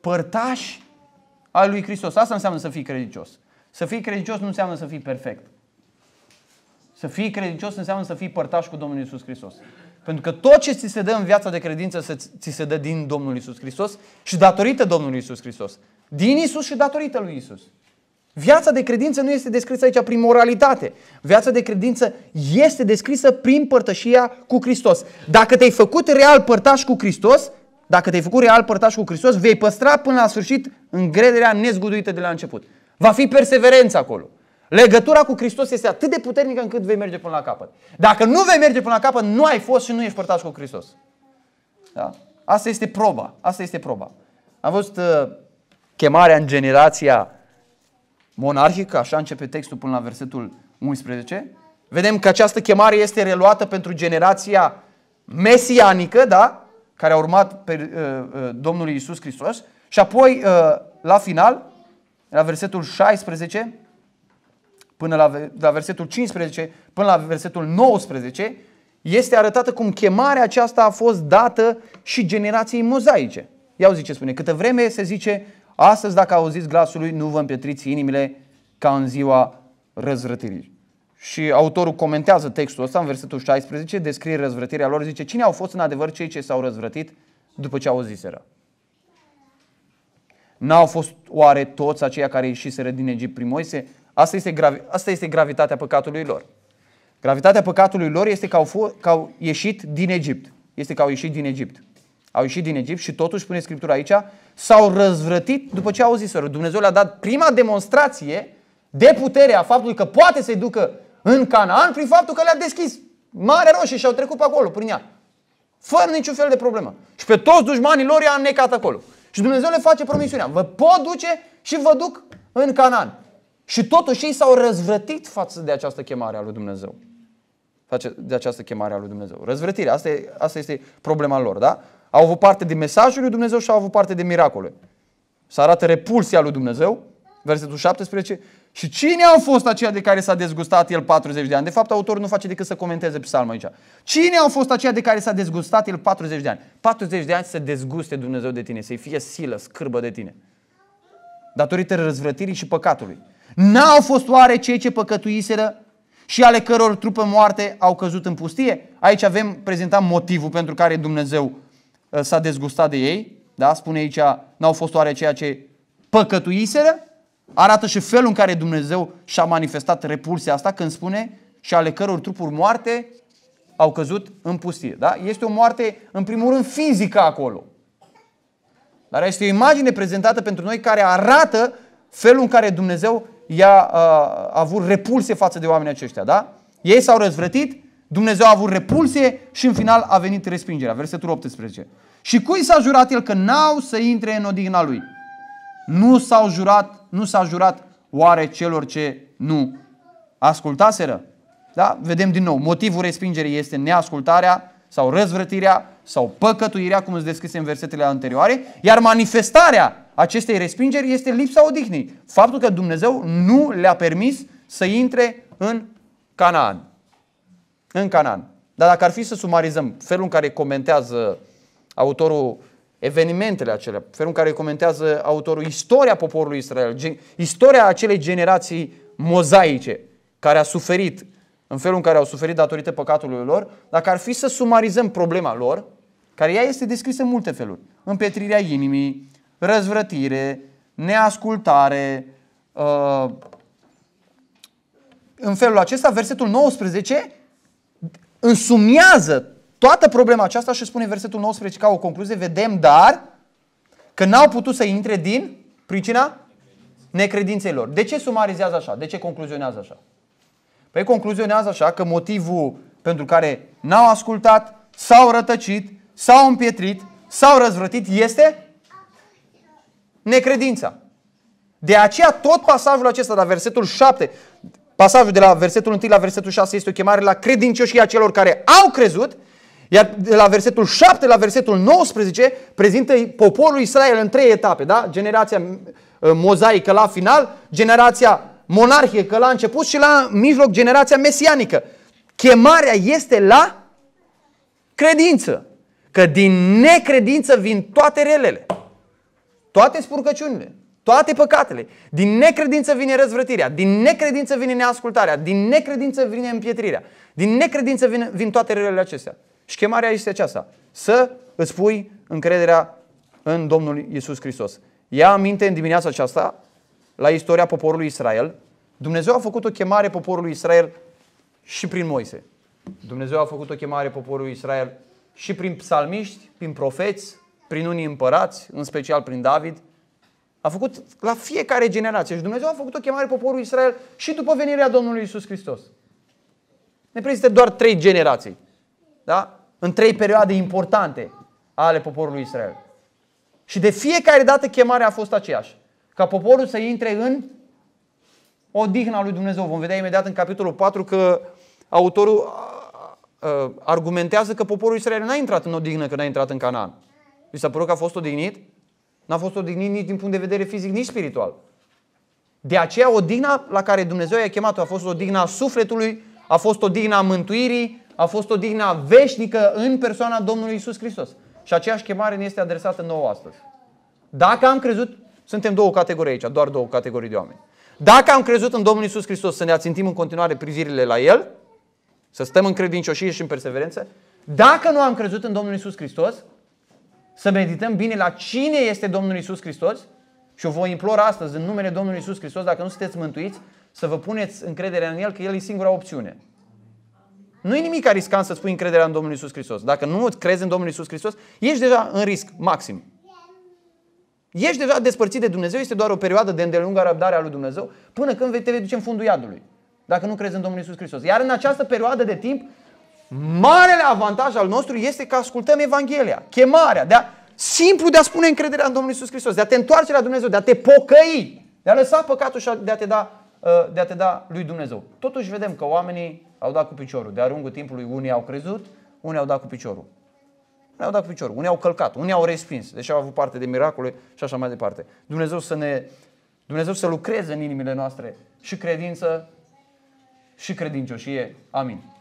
părtași al lui Hristos. Asta înseamnă să fii credincios. Să fii credincios nu înseamnă să fii perfect. Să fii credincios înseamnă să fii părtaș cu Domnul Iisus Hristos. Pentru că tot ce ți se dă în viața de credință, ți se dă din Domnul Isus Hristos și datorită Domnului Isus Hristos. Din Isus și datorită lui Isus. Viața de credință nu este descrisă aici prin moralitate. Viața de credință este descrisă prin părtășia cu Hristos. Dacă te-ai făcut real părtaș cu Hristos, dacă te-ai făcut real părtaș cu Hristos, vei păstra până la sfârșit îngrederea nezguduită de la început. Va fi perseverență acolo. Legătura cu Hristos este atât de puternică încât vei merge până la capăt. Dacă nu vei merge până la capăt, nu ai fost și nu ești părtaș cu Hristos. Da? Asta este proba. Asta este proba. Am văzut uh, chemarea în generația monarhică, așa începe textul până la versetul 11. Vedem că această chemare este reluată pentru generația mesianică, da? care a urmat pe uh, uh, Domnul Iisus Hristos. Și apoi, uh, la final, la versetul 16, până la, de la versetul 15 până la versetul 19, este arătată cum chemarea aceasta a fost dată și generației mozaice. Ia zice spune, câtă vreme se zice, astăzi dacă auziți glasul lui, nu vă împietriți inimile ca în ziua răzvrătirii. Și autorul comentează textul ăsta în versetul 16, descrie răzvrătirea lor, zice, cine au fost în adevăr cei ce s-au răzvrătit după ce auziseră? N-au fost oare toți aceia care ieșiseră din Egipt prin Moise? Asta este, gravi, asta este gravitatea păcatului lor. Gravitatea păcatului lor este că au, fo- că au ieșit din Egipt. Este că au ieșit din Egipt. Au ieșit din Egipt și totuși, spune Scriptura aici, s-au răzvrătit după ce au zis Dumnezeu le-a dat prima demonstrație de putere a faptului că poate să-i ducă în Canaan prin faptul că le-a deschis Mare Roșie și au trecut pe acolo, prin ea. Fără niciun fel de problemă. Și pe toți dușmanii lor i-a înnecat acolo. Și Dumnezeu le face promisiunea. Vă pot duce și vă duc în Canaan. Și totuși ei s-au răzvrătit față de această chemare a lui Dumnezeu. Face de această chemare a lui Dumnezeu. Răzvrătire, asta, e, asta este problema lor, da? Au avut parte de mesajul lui Dumnezeu și au avut parte de miracole. Să arată repulsia lui Dumnezeu, versetul 17. Și cine au fost aceia de care s-a dezgustat el 40 de ani? De fapt, autorul nu face decât să comenteze psalmul aici. Cine au fost aceia de care s-a dezgustat el 40 de ani? 40 de ani să dezguste Dumnezeu de tine, să-i fie silă, scârbă de tine. Datorită răzvrătirii și păcatului. N-au fost oare cei ce păcătuiseră și ale căror trupă moarte au căzut în pustie? Aici avem prezentat motivul pentru care Dumnezeu uh, s-a dezgustat de ei. Da? Spune aici, n-au fost oare ceea ce păcătuiseră? Arată și felul în care Dumnezeu și-a manifestat repulsia asta când spune și ale căror trupuri moarte au căzut în pustie. Da? Este o moarte, în primul rând, fizică acolo. Dar este o imagine prezentată pentru noi care arată felul în care Dumnezeu i a avut repulsie față de oamenii aceștia, da? Ei s-au răzvrătit, Dumnezeu a avut repulsie și în final a venit respingerea. Versetul 18. Și cui s-a jurat el că n-au să intre în odihna lui? Nu s-au jurat, nu s-a jurat oare celor ce nu ascultaseră? Da? Vedem din nou, motivul respingerii este neascultarea sau răzvrătirea sau păcătuirea, cum îți descrise în versetele anterioare, iar manifestarea acestei respingeri este lipsa odihnei. Faptul că Dumnezeu nu le-a permis să intre în Canaan. În Canaan. Dar dacă ar fi să sumarizăm felul în care comentează autorul evenimentele acelea, felul în care comentează autorul istoria poporului Israel, istoria acelei generații mozaice care a suferit în felul în care au suferit datorită păcatului lor, dacă ar fi să sumarizăm problema lor, care ea este descrisă în multe feluri, împetrirea inimii, răzvrătire, neascultare. Uh, în felul acesta, versetul 19 însumiază toată problema aceasta și spune versetul 19 ca o concluzie, vedem dar că n-au putut să intre din pricina necredinței lor. De ce sumarizează așa? De ce concluzionează așa? Păi concluzionează așa că motivul pentru care n-au ascultat, s-au rătăcit, s-au împietrit, s-au răzvrătit este necredința. De aceea tot pasajul acesta, la versetul 7, pasajul de la versetul 1 la versetul 6 este o chemare la credincioșia celor care au crezut, iar de la versetul 7 la versetul 19 prezintă poporul Israel în trei etape, da? Generația uh, mozaică la final, generația monarhică la început și la mijloc generația mesianică. Chemarea este la credință, că din necredință vin toate relele toate spurcăciunile, toate păcatele. Din necredință vine răzvrătirea, din necredință vine neascultarea, din necredință vine împietrirea, din necredință vine, vin toate relele acestea. Și chemarea este aceasta, să îți pui încrederea în Domnul Isus Hristos. Ia aminte în dimineața aceasta la istoria poporului Israel. Dumnezeu a făcut o chemare poporului Israel și prin Moise. Dumnezeu a făcut o chemare poporului Israel și prin psalmiști, prin profeți, prin unii împărați, în special prin David. A făcut la fiecare generație și Dumnezeu a făcut o chemare poporului Israel și după venirea Domnului Isus Hristos. Ne prezintă doar trei generații. Da? În trei perioade importante ale poporului Israel. Și de fiecare dată chemarea a fost aceeași. Ca poporul să intre în odihna lui Dumnezeu. Vom vedea imediat în capitolul 4 că autorul argumentează că poporul Israel n-a intrat în odihnă, că n-a intrat în Canaan. Vi s-a părut că a fost odihnit? N-a fost odihnit nici din punct de vedere fizic, nici spiritual. De aceea odihna la care Dumnezeu i-a chemat-o a fost odihna sufletului, a fost odihna mântuirii, a fost odihna veșnică în persoana Domnului Isus Hristos. Și aceeași chemare ne este adresată nouă astăzi. Dacă am crezut, suntem două categorii aici, doar două categorii de oameni. Dacă am crezut în Domnul Isus Hristos să ne ațintim în continuare privirile la El, să stăm în credincioșie și în perseverență, dacă nu am crezut în Domnul Isus Hristos, să medităm bine la cine este Domnul Isus Hristos și o voi implora astăzi în numele Domnului Isus Hristos, dacă nu sunteți mântuiți, să vă puneți încrederea în El, că El e singura opțiune. Nu e nimic riscant să spui încrederea în Domnul Isus Hristos. Dacă nu crezi în Domnul Isus Hristos, ești deja în risc maxim. Ești deja despărțit de Dumnezeu, este doar o perioadă de îndelungă răbdare a lui Dumnezeu, până când te vei duce în fundul iadului, dacă nu crezi în Domnul Isus Hristos. Iar în această perioadă de timp, Marele avantaj al nostru este că ascultăm Evanghelia, chemarea, de a, simplu de a spune încrederea în Domnul Isus Hristos, de a te întoarce la Dumnezeu, de a te pocăi, de a lăsa păcatul și de a te da, ă, de a te da lui Dumnezeu. Totuși vedem că oamenii au dat cu piciorul. De-a lungul timpului unii au crezut, unii au dat cu piciorul. Unii au dat cu piciorul, unii au călcat, unii au respins, deși au avut parte de miracole și așa mai departe. Dumnezeu să ne Dumnezeu să lucreze în inimile noastre și credință și credincioșie. Amin.